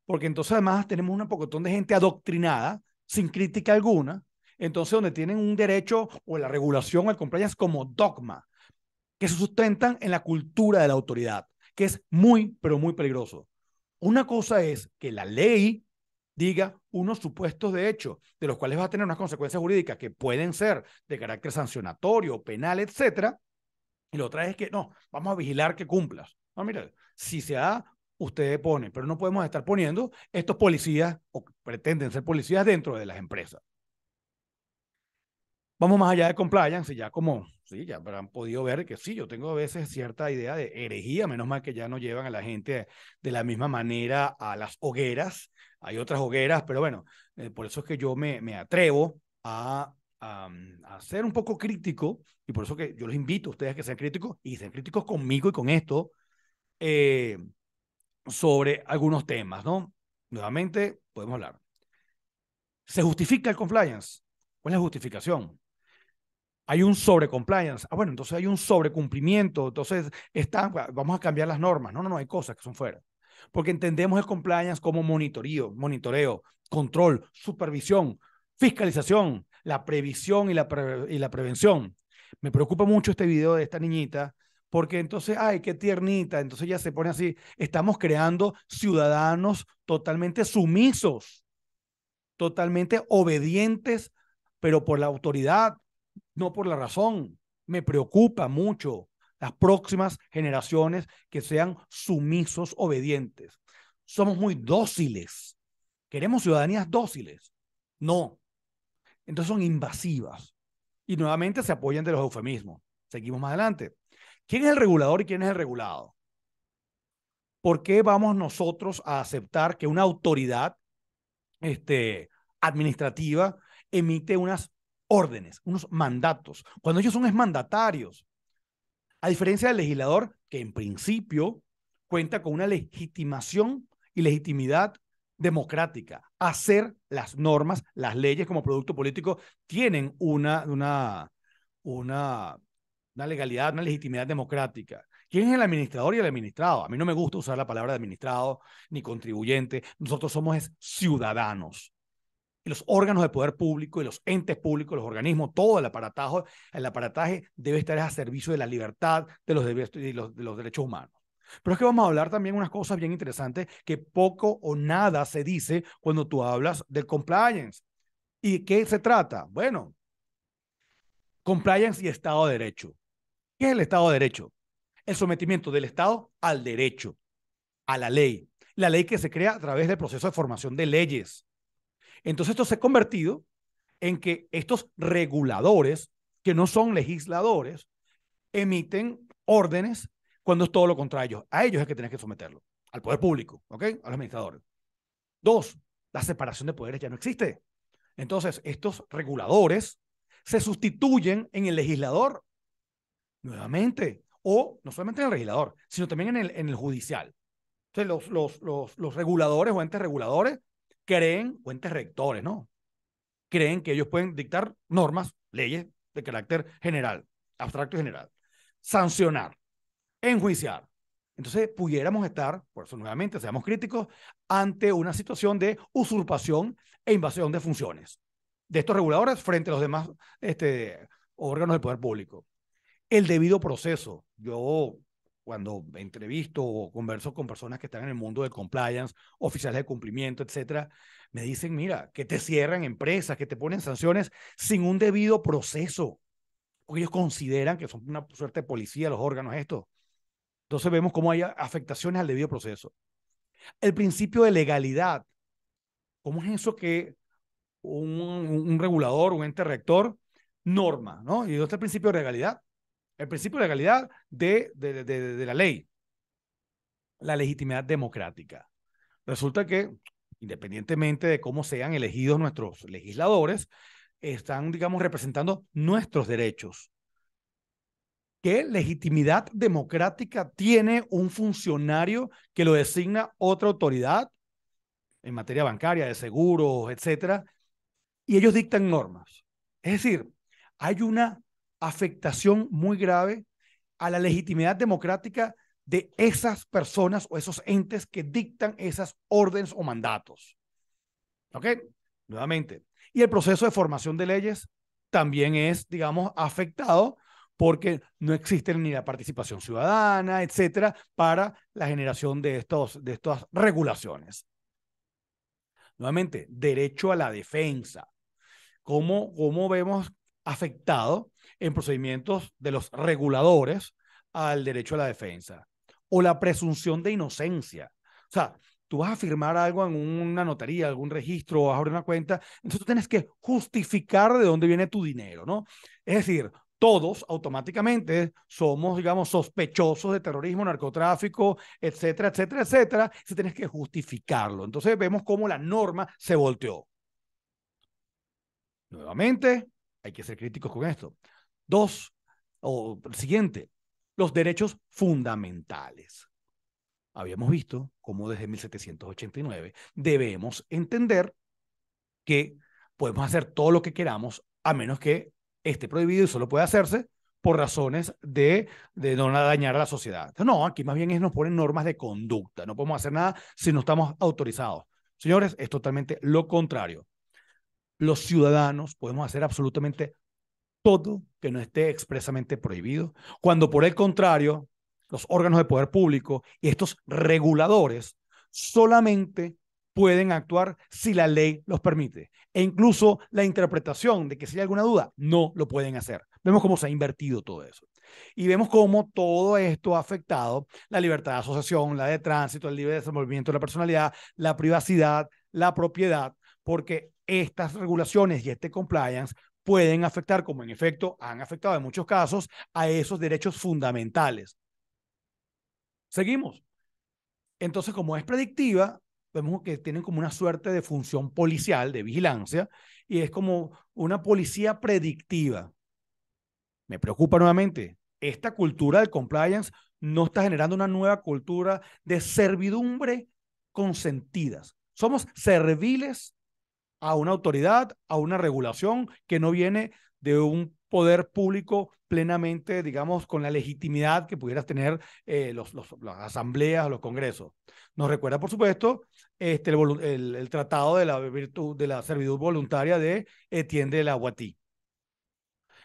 porque entonces además tenemos un pocotón de gente adoctrinada, sin crítica alguna, entonces donde tienen un derecho o la regulación al compliance como dogma, que se sustentan en la cultura de la autoridad, que es muy, pero muy peligroso. Una cosa es que la ley diga unos supuestos de hecho, de los cuales va a tener unas consecuencias jurídicas que pueden ser de carácter sancionatorio, penal, etcétera, y lo otra es que no, vamos a vigilar que cumplas. No, mira, si se ha ustedes ponen, pero no podemos estar poniendo estos policías o pretenden ser policías dentro de las empresas. Vamos más allá de compliance, ya como sí, ya habrán podido ver que sí, yo tengo a veces cierta idea de herejía, menos mal que ya no llevan a la gente de la misma manera a las hogueras, hay otras hogueras, pero bueno, eh, por eso es que yo me, me atrevo a, a, mm, ser un poco crítico, y por eso que yo los invito a ustedes a que sean críticos, y sean críticos conmigo y con esto, eh, sobre algunos temas, ¿no? Nuevamente, podemos hablar. ¿Se justifica el compliance? ¿Cuál es la justificación? Hay un sobrecompliance. Ah, bueno, entonces hay un sobrecumplimiento. Entonces, están, vamos a cambiar las normas. No, no, no, hay cosas que son fuera. Porque entendemos el compliance como monitoreo, monitoreo, control, supervisión, fiscalización, la previsión y la, y la prevención. Me preocupa mucho este video de esta niñita porque entonces, ay, qué tiernita, entonces ya se pone así, estamos creando ciudadanos totalmente sumisos, totalmente obedientes, pero por la autoridad, no por la razón. Me preocupa mucho las próximas generaciones que sean sumisos, obedientes. Somos muy dóciles. Queremos ciudadanías dóciles. No. Entonces son invasivas. Y nuevamente se apoyan de los eufemismos. Seguimos más adelante. ¿Quién es el regulador y quién es el regulado? ¿Por qué vamos nosotros a aceptar que una autoridad este, administrativa emite unas órdenes, unos mandatos, cuando ellos son mandatarios? A diferencia del legislador, que en principio cuenta con una legitimación y legitimidad democrática. Hacer las normas, las leyes como producto político tienen una, una, una una legalidad, una legitimidad democrática. ¿Quién es el administrador y el administrado? A mí no me gusta usar la palabra administrado ni contribuyente. Nosotros somos ciudadanos. Y los órganos de poder público y los entes públicos, los organismos, todo el aparataje, el aparataje debe estar a servicio de la libertad de los, de los, derechos humanos. Pero es que vamos a hablar también unas cosas bien interesantes que poco o nada se dice cuando tú hablas del compliance. ¿Y qué se trata? Bueno, compliance y Estado de Derecho. ¿Qué es el Estado de Derecho? El sometimiento del Estado al derecho, a la ley. La ley que se crea a través del proceso de formación de leyes. Entonces esto se ha convertido en que estos reguladores, que no son legisladores, emiten órdenes cuando es todo lo contrario. A ellos es que tienes que someterlo, al poder público, ¿ok? A los administradores. Dos, la separación de poderes ya no existe. Entonces, estos reguladores se sustituyen en el legislador nuevamente, o no solamente en el regulador, sino también en el, en el judicial. Entonces, los, los, los, reguladores o entes reguladores creen, o entes rectores, ¿no? Creen que ellos pueden dictar normas, leyes de carácter general, abstracto y general, sancionar, enjuiciar. Entonces, pudiéramos estar, por eso nuevamente seamos críticos, ante una situación de usurpación e invasión de funciones de estos reguladores frente a los demás este, órganos del poder público el debido proceso. Yo cuando entrevisto o converso con personas que están en el mundo de compliance, oficiales de cumplimiento, etcétera, me dicen, mira, que te cierran empresas, que te ponen sanciones sin un debido proceso, porque ellos consideran que son una suerte de policía los órganos esto. Entonces vemos cómo hay afectaciones al debido proceso. El principio de legalidad, ¿cómo es eso que un, regulador, un ente rector, norma, ¿no? Y el principio de legalidad el principio de legalidad de, de la ley, la legitimidad democrática. Resulta que, independientemente de cómo sean elegidos nuestros legisladores, están, digamos, representando nuestros derechos. ¿Qué legitimidad democrática tiene un funcionario que lo designa otra autoridad en materia bancaria, de seguros, etcétera? Y ellos dictan normas. Es decir, hay una afectación muy grave a la legitimidad democrática de esas personas o esos entes que dictan esas órdenes o mandatos. ¿Ok? Nuevamente. Y el proceso de formación de leyes también es, digamos, afectado porque no existe ni la participación ciudadana, etcétera, para la generación de, estos, de estas regulaciones. Nuevamente, derecho a la defensa. ¿Cómo, cómo vemos afectado en procedimientos de los reguladores al derecho a la defensa o la presunción de inocencia. O sea, tú vas a firmar algo en una notaría, algún registro, vas a abrir una cuenta, entonces tú tienes que justificar de dónde viene tu dinero, ¿no? Es decir, todos automáticamente somos, digamos, sospechosos de terrorismo, narcotráfico, etcétera, etcétera, etcétera, si tienes que justificarlo. Entonces vemos cómo la norma se volteó. Nuevamente, hay que ser críticos con esto. Dos, o el siguiente, los derechos fundamentales. Habíamos visto cómo desde 1789 debemos entender que podemos hacer todo lo que queramos a menos que esté prohibido y solo pueda hacerse por razones de, de no dañar a la sociedad. No, aquí más bien es nos ponen normas de conducta. No podemos hacer nada si no estamos autorizados. Señores, es totalmente lo contrario. Los ciudadanos podemos hacer absolutamente todo que no esté expresamente prohibido, cuando por el contrario, los órganos de poder público y estos reguladores solamente pueden actuar si la ley los permite. E incluso la interpretación de que si hay alguna duda, no lo pueden hacer. Vemos cómo se ha invertido todo eso. Y vemos cómo todo esto ha afectado la libertad de asociación, la de tránsito, el libre desenvolvimiento de la personalidad, la privacidad, la propiedad, porque estas regulaciones y este compliance pueden afectar, como en efecto han afectado en muchos casos, a esos derechos fundamentales. Seguimos. Entonces, como es predictiva, vemos que tienen como una suerte de función policial, de vigilancia, y es como una policía predictiva. Me preocupa nuevamente, esta cultura del compliance no está generando una nueva cultura de servidumbre consentidas. Somos serviles a una autoridad, a una regulación que no viene de un poder público plenamente, digamos, con la legitimidad que pudieras tener eh, los, las asambleas o los congresos. Nos recuerda, por supuesto, este, el, tratado de la, virtud, de la servidumbre voluntaria de Etienne de la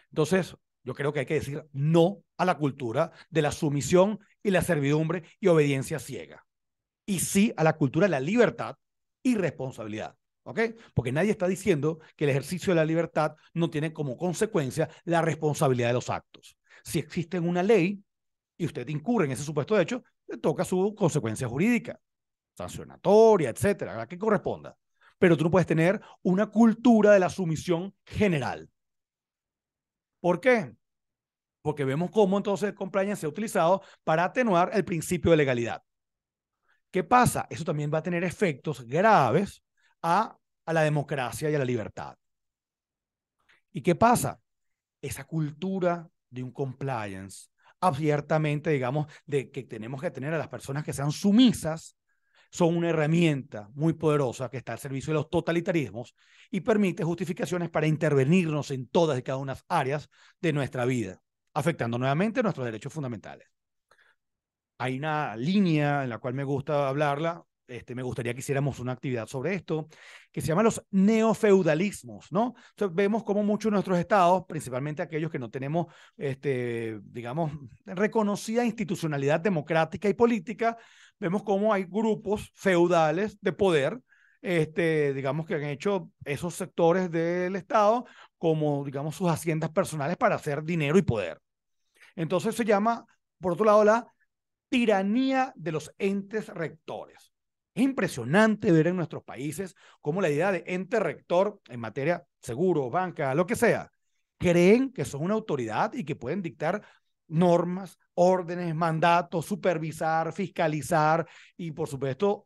Entonces, yo creo que hay que decir no a la cultura de la sumisión y la servidumbre y obediencia ciega. Y sí a la cultura de la libertad y responsabilidad. ¿ok? Porque nadie está diciendo que el ejercicio de la libertad no tiene como consecuencia la responsabilidad de los actos. Si existe una ley y usted incurre en ese supuesto hecho, le toca su consecuencia jurídica, sancionatoria, etcétera, la que corresponda. Pero tú no puedes tener una cultura de la sumisión general. ¿Por qué? Porque vemos cómo entonces el compliance se ha utilizado para atenuar el principio de legalidad. ¿Qué pasa? Eso también va a tener efectos graves a, la democracia y a la libertad. ¿Y qué pasa? Esa cultura de un compliance abiertamente, digamos, de que tenemos que tener a las personas que sean sumisas, son una herramienta muy poderosa que está al servicio de los totalitarismos y permite justificaciones para intervenirnos en todas y cada una de las áreas de nuestra vida, afectando nuevamente nuestros derechos fundamentales. Hay una línea en la cual me gusta hablarla, este, me gustaría que hiciéramos una actividad sobre esto, que se llama los neofeudalismos, ¿no? Entonces, vemos como muchos de nuestros estados, principalmente aquellos que no tenemos, este, digamos, reconocida institucionalidad democrática y política, vemos cómo hay grupos feudales de poder, este, digamos, que han hecho esos sectores del estado como, digamos, sus haciendas personales para hacer dinero y poder. Entonces se llama, por otro lado, la tiranía de los entes rectores. Es impresionante ver en nuestros países cómo la idea de ente rector en materia seguro, banca, lo que sea, creen que son una autoridad y que pueden dictar normas, órdenes, mandatos, supervisar, fiscalizar y por supuesto,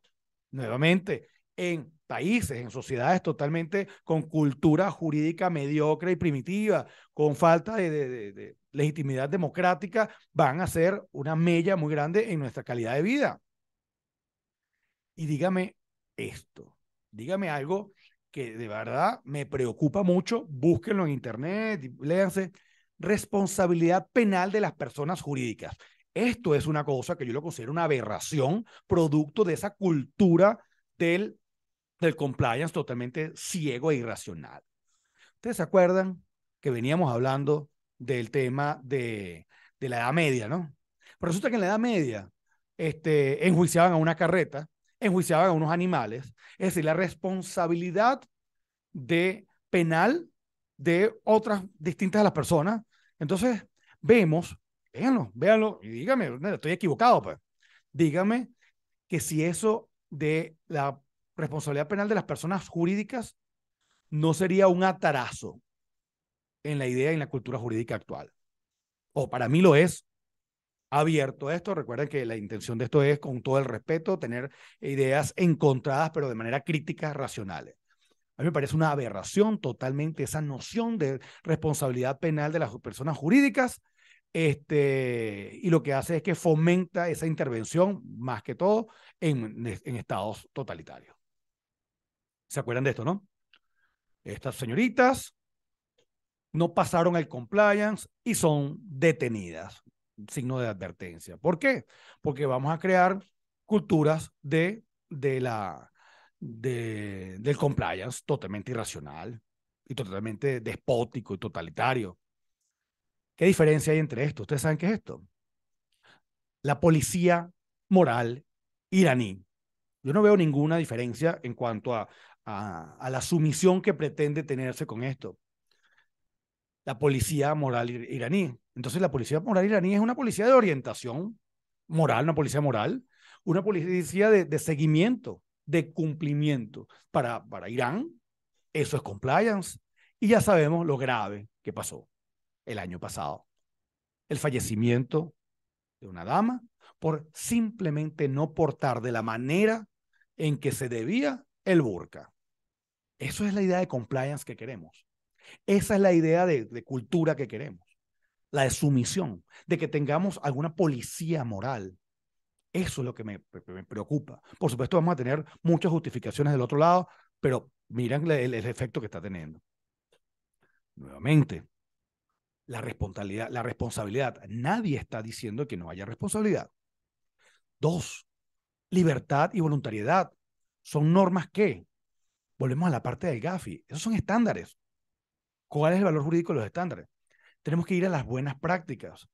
nuevamente, en países, en sociedades totalmente con cultura jurídica mediocre y primitiva, con falta de, de legitimidad democrática, van a ser una mella muy grande en nuestra calidad de vida y dígame esto, dígame algo que de verdad me preocupa mucho, búsquenlo en internet, léanse, responsabilidad penal de las personas jurídicas. Esto es una cosa que yo lo considero una aberración, producto de esa cultura del, del compliance totalmente ciego e irracional. ¿Ustedes se acuerdan que veníamos hablando del tema de, la Edad Media, no? resulta que en la Edad Media este, enjuiciaban a una carreta enjuiciaban a unos animales. Es decir, la responsabilidad de penal de otras distintas de las personas. Entonces, vemos, véanlo, véanlo, y dígame, estoy equivocado, pues. Dígame que si eso de la responsabilidad penal de las personas jurídicas no sería un atarazo en la idea y en la cultura jurídica actual. O para mí lo es, abierto a esto. Recuerden que la intención de esto es, con todo el respeto, tener ideas encontradas, pero de manera crítica, racionales. A mí me parece una aberración totalmente esa noción de responsabilidad penal de las personas jurídicas. Este, y lo que hace es que fomenta esa intervención, más que todo, en, en estados totalitarios. ¿Se acuerdan de esto, no? Estas señoritas no pasaron el compliance y son detenidas signo de advertencia. ¿Por qué? Porque vamos a crear culturas de, de la, de, del compliance totalmente irracional y totalmente despótico y totalitario. ¿Qué diferencia hay entre esto? Ustedes saben qué es esto. La policía moral iraní. Yo no veo ninguna diferencia en cuanto a, a la sumisión que pretende tenerse con esto. La policía moral iraní. Entonces la policía moral iraní es una policía de orientación moral, una policía moral, una policía de, seguimiento, de cumplimiento. Para, para Irán, eso es compliance. Y ya sabemos lo grave que pasó el año pasado. El fallecimiento de una dama por simplemente no portar de la manera en que se debía el burka. Eso es la idea de compliance que queremos. Esa es la idea de cultura que queremos la de sumisión, de que tengamos alguna policía moral. Eso es lo que me, preocupa. Por supuesto, vamos a tener muchas justificaciones del otro lado, pero miren el, efecto que está teniendo. Nuevamente, la responsabilidad, la responsabilidad. Nadie está diciendo que no haya responsabilidad. Dos, libertad y voluntariedad. Son normas que, volvemos a la parte del GAFI, esos son estándares. ¿Cuál es el valor jurídico de los estándares? tenemos que ir a las buenas prácticas.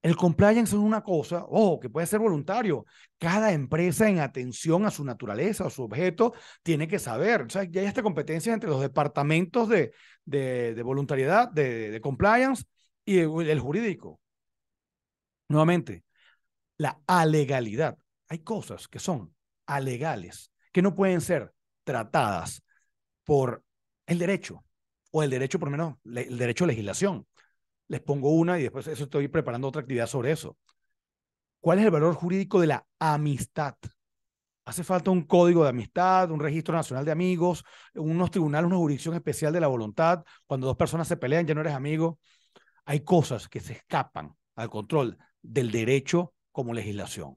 El compliance es una cosa, ojo, que puede ser voluntario. Cada empresa en atención a su naturaleza, a su objeto, tiene que saber. O sea, ya hay esta competencia entre los departamentos de, de, voluntariedad, de, compliance y el, el jurídico. Nuevamente, la alegalidad. Hay cosas que son alegales, que no pueden ser tratadas por el derecho, o el derecho, por lo menos, el derecho a legislación les pongo una y después eso estoy preparando otra actividad sobre eso. ¿Cuál es el valor jurídico de la amistad? Hace falta un código de amistad, un registro nacional de amigos, unos tribunales, una jurisdicción especial de la voluntad. Cuando dos personas se pelean, ya no eres amigo. Hay cosas que se escapan al control del derecho como legislación.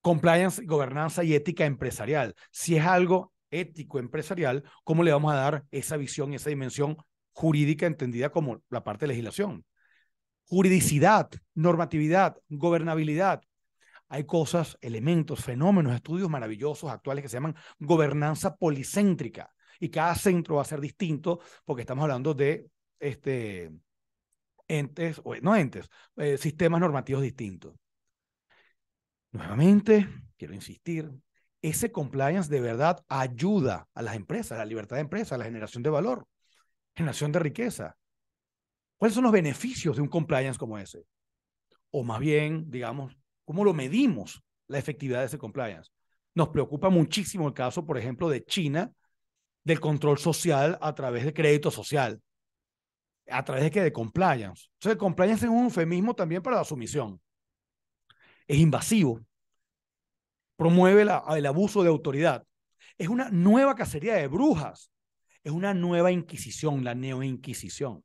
Compliance, gobernanza y ética empresarial. Si es algo ético empresarial, ¿cómo le vamos a dar esa visión, esa dimensión jurídica entendida como la parte de legislación. Juridicidad, normatividad, gobernabilidad. Hay cosas, elementos, fenómenos, estudios maravillosos actuales que se llaman gobernanza policéntrica. Y cada centro va a ser distinto porque estamos hablando de este, entes, o, no entes, eh, sistemas normativos distintos. Nuevamente, quiero insistir, ese compliance de verdad ayuda a las empresas, a la libertad de empresa, a la generación de valor generación de riqueza. ¿Cuáles son los beneficios de un compliance como ese? O más bien, digamos, ¿cómo lo medimos la efectividad de ese compliance? Nos preocupa muchísimo el caso, por ejemplo, de China, del control social a través de crédito social, a través de que de compliance. Entonces, el compliance es un eufemismo también para la sumisión. Es invasivo, promueve el abuso de autoridad. Es una nueva cacería de brujas es una nueva inquisición, la neo inquisición.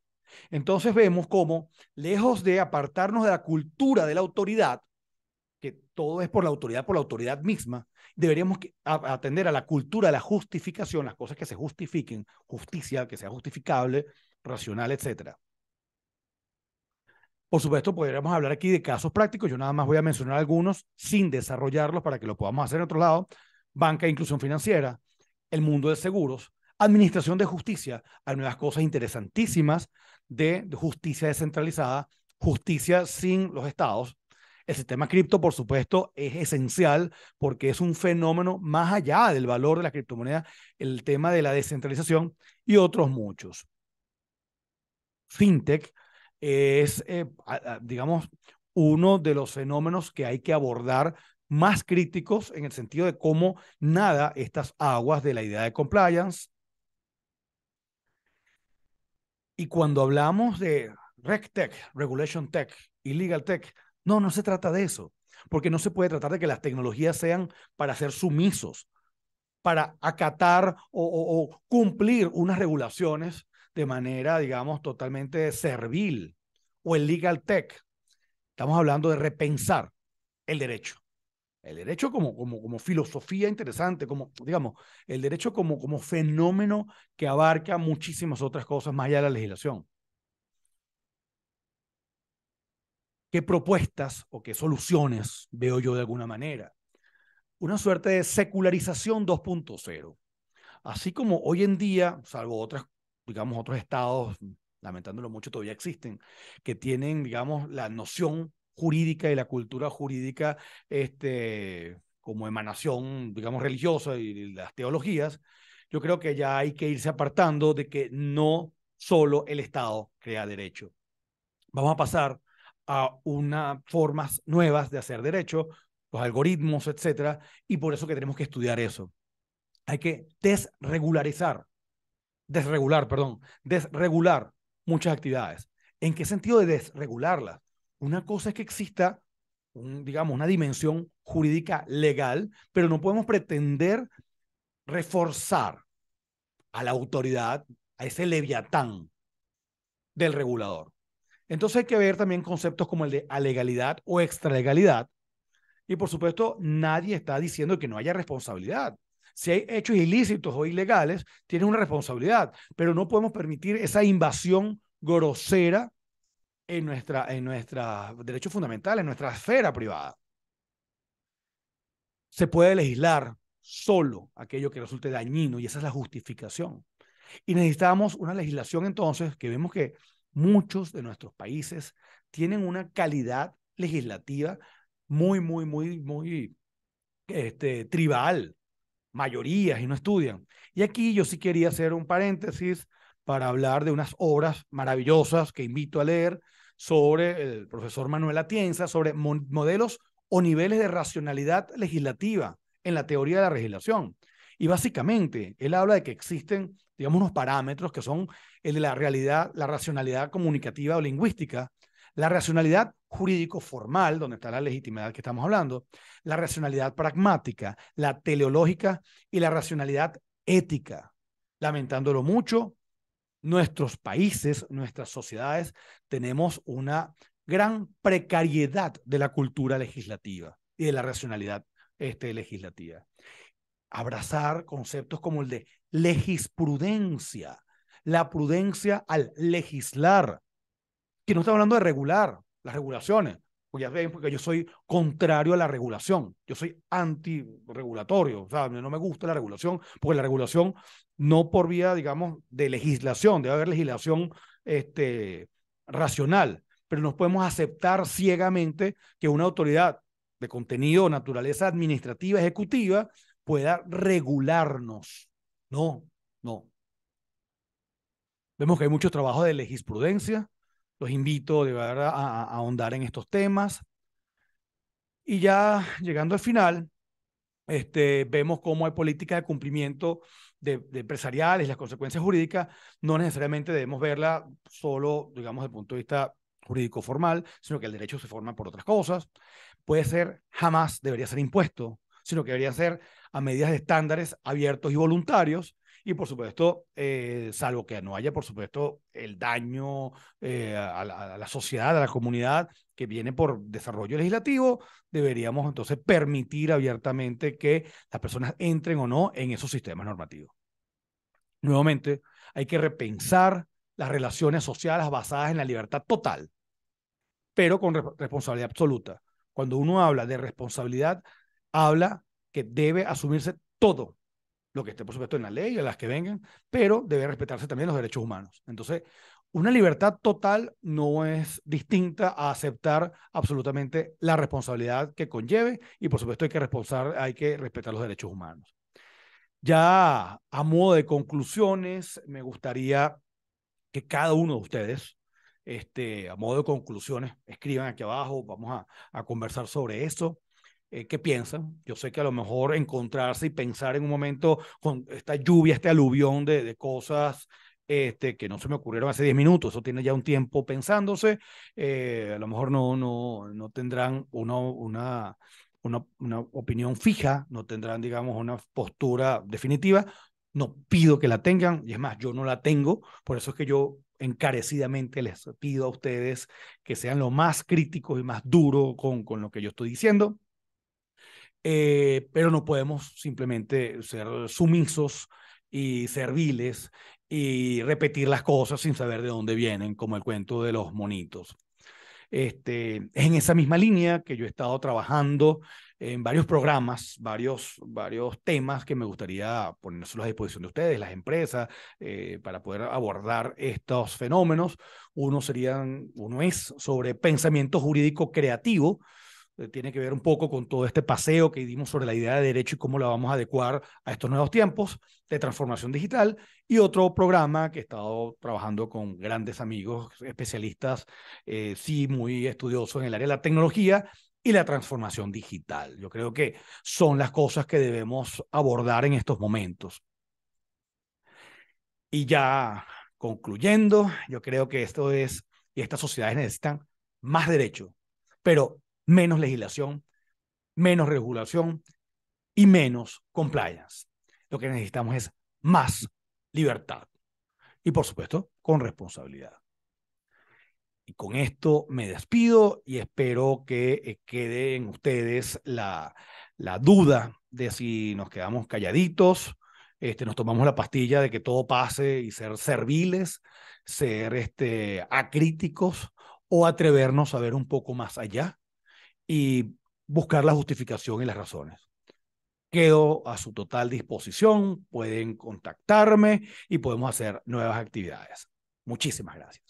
Entonces vemos cómo, lejos de apartarnos de la cultura de la autoridad, que todo es por la autoridad, por la autoridad misma, deberíamos atender a la cultura de la justificación, las cosas que se justifiquen, justicia, que sea justificable, racional, etc. Por supuesto, podríamos hablar aquí de casos prácticos, yo nada más voy a mencionar algunos sin desarrollarlos para que lo podamos hacer en otro lado, banca e inclusión financiera, el mundo de seguros, administración de justicia. Hay nuevas cosas interesantísimas de justicia descentralizada, justicia sin los estados. El sistema cripto, por supuesto, es esencial porque es un fenómeno más allá del valor de la criptomoneda, el tema de la descentralización y otros muchos. Fintech es, eh, digamos, uno de los fenómenos que hay que abordar más críticos en el sentido de cómo nada estas aguas de la idea de compliance, y cuando hablamos de RegTech, Regulation Tech y Legal Tech, no, no se trata de eso, porque no se puede tratar de que las tecnologías sean para ser sumisos, para acatar o cumplir unas regulaciones de manera, digamos, totalmente servil, o el Legal Tech. Estamos hablando de repensar el derecho. El derecho como, como, como filosofía interesante, como, digamos, el derecho como, como fenómeno que abarca muchísimas otras cosas más allá de la legislación. ¿Qué propuestas o qué soluciones veo yo de alguna manera? Una suerte de secularización 2.0. Así como hoy en día, salvo otras, digamos, otros estados, lamentándolo mucho, todavía existen, que tienen, digamos, la noción jurídica y la cultura jurídica este, como emanación, digamos, religiosa y, las teologías, yo creo que ya hay que irse apartando de que no solo el Estado crea derecho. Vamos a pasar a unas formas nuevas de hacer derecho, los algoritmos, etcétera, y por eso que tenemos que estudiar eso. Hay que desregularizar, desregular, perdón, desregular muchas actividades. ¿En qué sentido de desregularlas? Una cosa es que exista, digamos, una dimensión jurídica legal, pero no podemos pretender reforzar a la autoridad, a ese leviatán del regulador. Entonces hay que ver también conceptos como el de alegalidad o extralegalidad. Y por supuesto, nadie está diciendo que no haya responsabilidad. Si hay hechos ilícitos o ilegales, tiene una responsabilidad, pero no podemos permitir esa invasión grosera en nuestra, en derechos fundamentales, en nuestra esfera privada. Se puede legislar solo aquello que resulte dañino y esa es la justificación. Y necesitamos una legislación entonces que vemos que muchos de nuestros países tienen una calidad legislativa muy, muy, muy, muy este, tribal, mayorías y no estudian. Y aquí yo sí quería hacer un paréntesis para hablar de unas obras maravillosas que invito a leer, sobre el profesor Manuel Atienza, sobre modelos o niveles de racionalidad legislativa en la teoría de la legislación. Y básicamente, él habla de que existen, digamos, unos parámetros que son el de la realidad, la racionalidad comunicativa o lingüística, la racionalidad jurídico-formal, donde está la legitimidad que estamos hablando, la racionalidad pragmática, la teleológica y la racionalidad ética. Lamentándolo mucho, nuestros países, nuestras sociedades, tenemos una gran precariedad de la cultura legislativa y de la racionalidad este, legislativa. Abrazar conceptos como el de legisprudencia, la prudencia al legislar, que no estamos hablando de regular las regulaciones, porque ya ven, porque yo soy contrario a la regulación, yo soy antiregulatorio, o sea, no me gusta la regulación, porque la regulación no por vía, digamos, de legislación, debe haber legislación este, racional, pero nos podemos aceptar ciegamente que una autoridad de contenido, naturaleza administrativa, ejecutiva, pueda regularnos. No, no. Vemos que hay mucho trabajo de jurisprudencia, los invito de verdad a, ahondar en estos temas. Y ya llegando al final, este, vemos cómo hay política de cumplimiento de, empresariales, las consecuencias jurídicas, no necesariamente debemos verla solo, digamos, desde el punto de vista jurídico formal, sino que el derecho se forma por otras cosas. Puede ser, jamás debería ser impuesto, sino que debería ser a medidas de estándares abiertos y voluntarios y por supuesto, eh, salvo que no haya, por supuesto, el daño eh, a, la, sociedad, a la comunidad que viene por desarrollo legislativo, deberíamos entonces permitir abiertamente que las personas entren o no en esos sistemas normativos. Nuevamente, hay que repensar las relaciones sociales basadas en la libertad total, pero con responsabilidad absoluta. Cuando uno habla de responsabilidad, habla que debe asumirse todo lo que esté por supuesto en la ley, a las que vengan, pero debe respetarse también los derechos humanos. Entonces, una libertad total no es distinta a aceptar absolutamente la responsabilidad que conlleve y por supuesto hay que, hay que respetar los derechos humanos. Ya a modo de conclusiones, me gustaría que cada uno de ustedes, este, a modo de conclusiones, escriban aquí abajo, vamos a, a conversar sobre eso. Eh, qué piensan. Yo sé que a lo mejor encontrarse y pensar en un momento con esta lluvia, este aluvión de, cosas este, que no se me ocurrieron hace 10 minutos, eso tiene ya un tiempo pensándose, eh, a lo mejor no, no, no tendrán una, una, una, opinión fija, no tendrán, digamos, una postura definitiva, no pido que la tengan, y es más, yo no la tengo, por eso es que yo encarecidamente les pido a ustedes que sean lo más críticos y más duros con, con lo que yo estoy diciendo. Eh, pero no podemos simplemente ser sumisos y serviles y repetir las cosas sin saber de dónde vienen, como el cuento de los monitos. Este, en esa misma línea que yo he estado trabajando en varios programas, varios, varios temas que me gustaría ponerlos a disposición de ustedes, las empresas, eh, para poder abordar estos fenómenos. Uno, serían, uno es sobre pensamiento jurídico creativo, eh, tiene que ver un poco con todo este paseo que dimos sobre la idea de derecho y cómo la vamos a adecuar a estos nuevos tiempos de transformación digital. Y otro programa que he estado trabajando con grandes amigos, especialistas, eh, sí, muy estudiosos en el área de la tecnología y la transformación digital. Yo creo que son las cosas que debemos abordar en estos momentos. Y ya concluyendo, yo creo que esto es, y estas sociedades necesitan más derecho, pero menos legislación, menos regulación y menos compliance. Lo que necesitamos es más libertad y, por supuesto, con responsabilidad. Y con esto me despido y espero que eh, quede en ustedes la, la, duda de si nos quedamos calladitos, este, nos tomamos la pastilla de que todo pase y ser serviles, ser este, acríticos o atrevernos a ver un poco más allá y buscar la justificación y las razones. Quedo a su total disposición, pueden contactarme y podemos hacer nuevas actividades. Muchísimas gracias.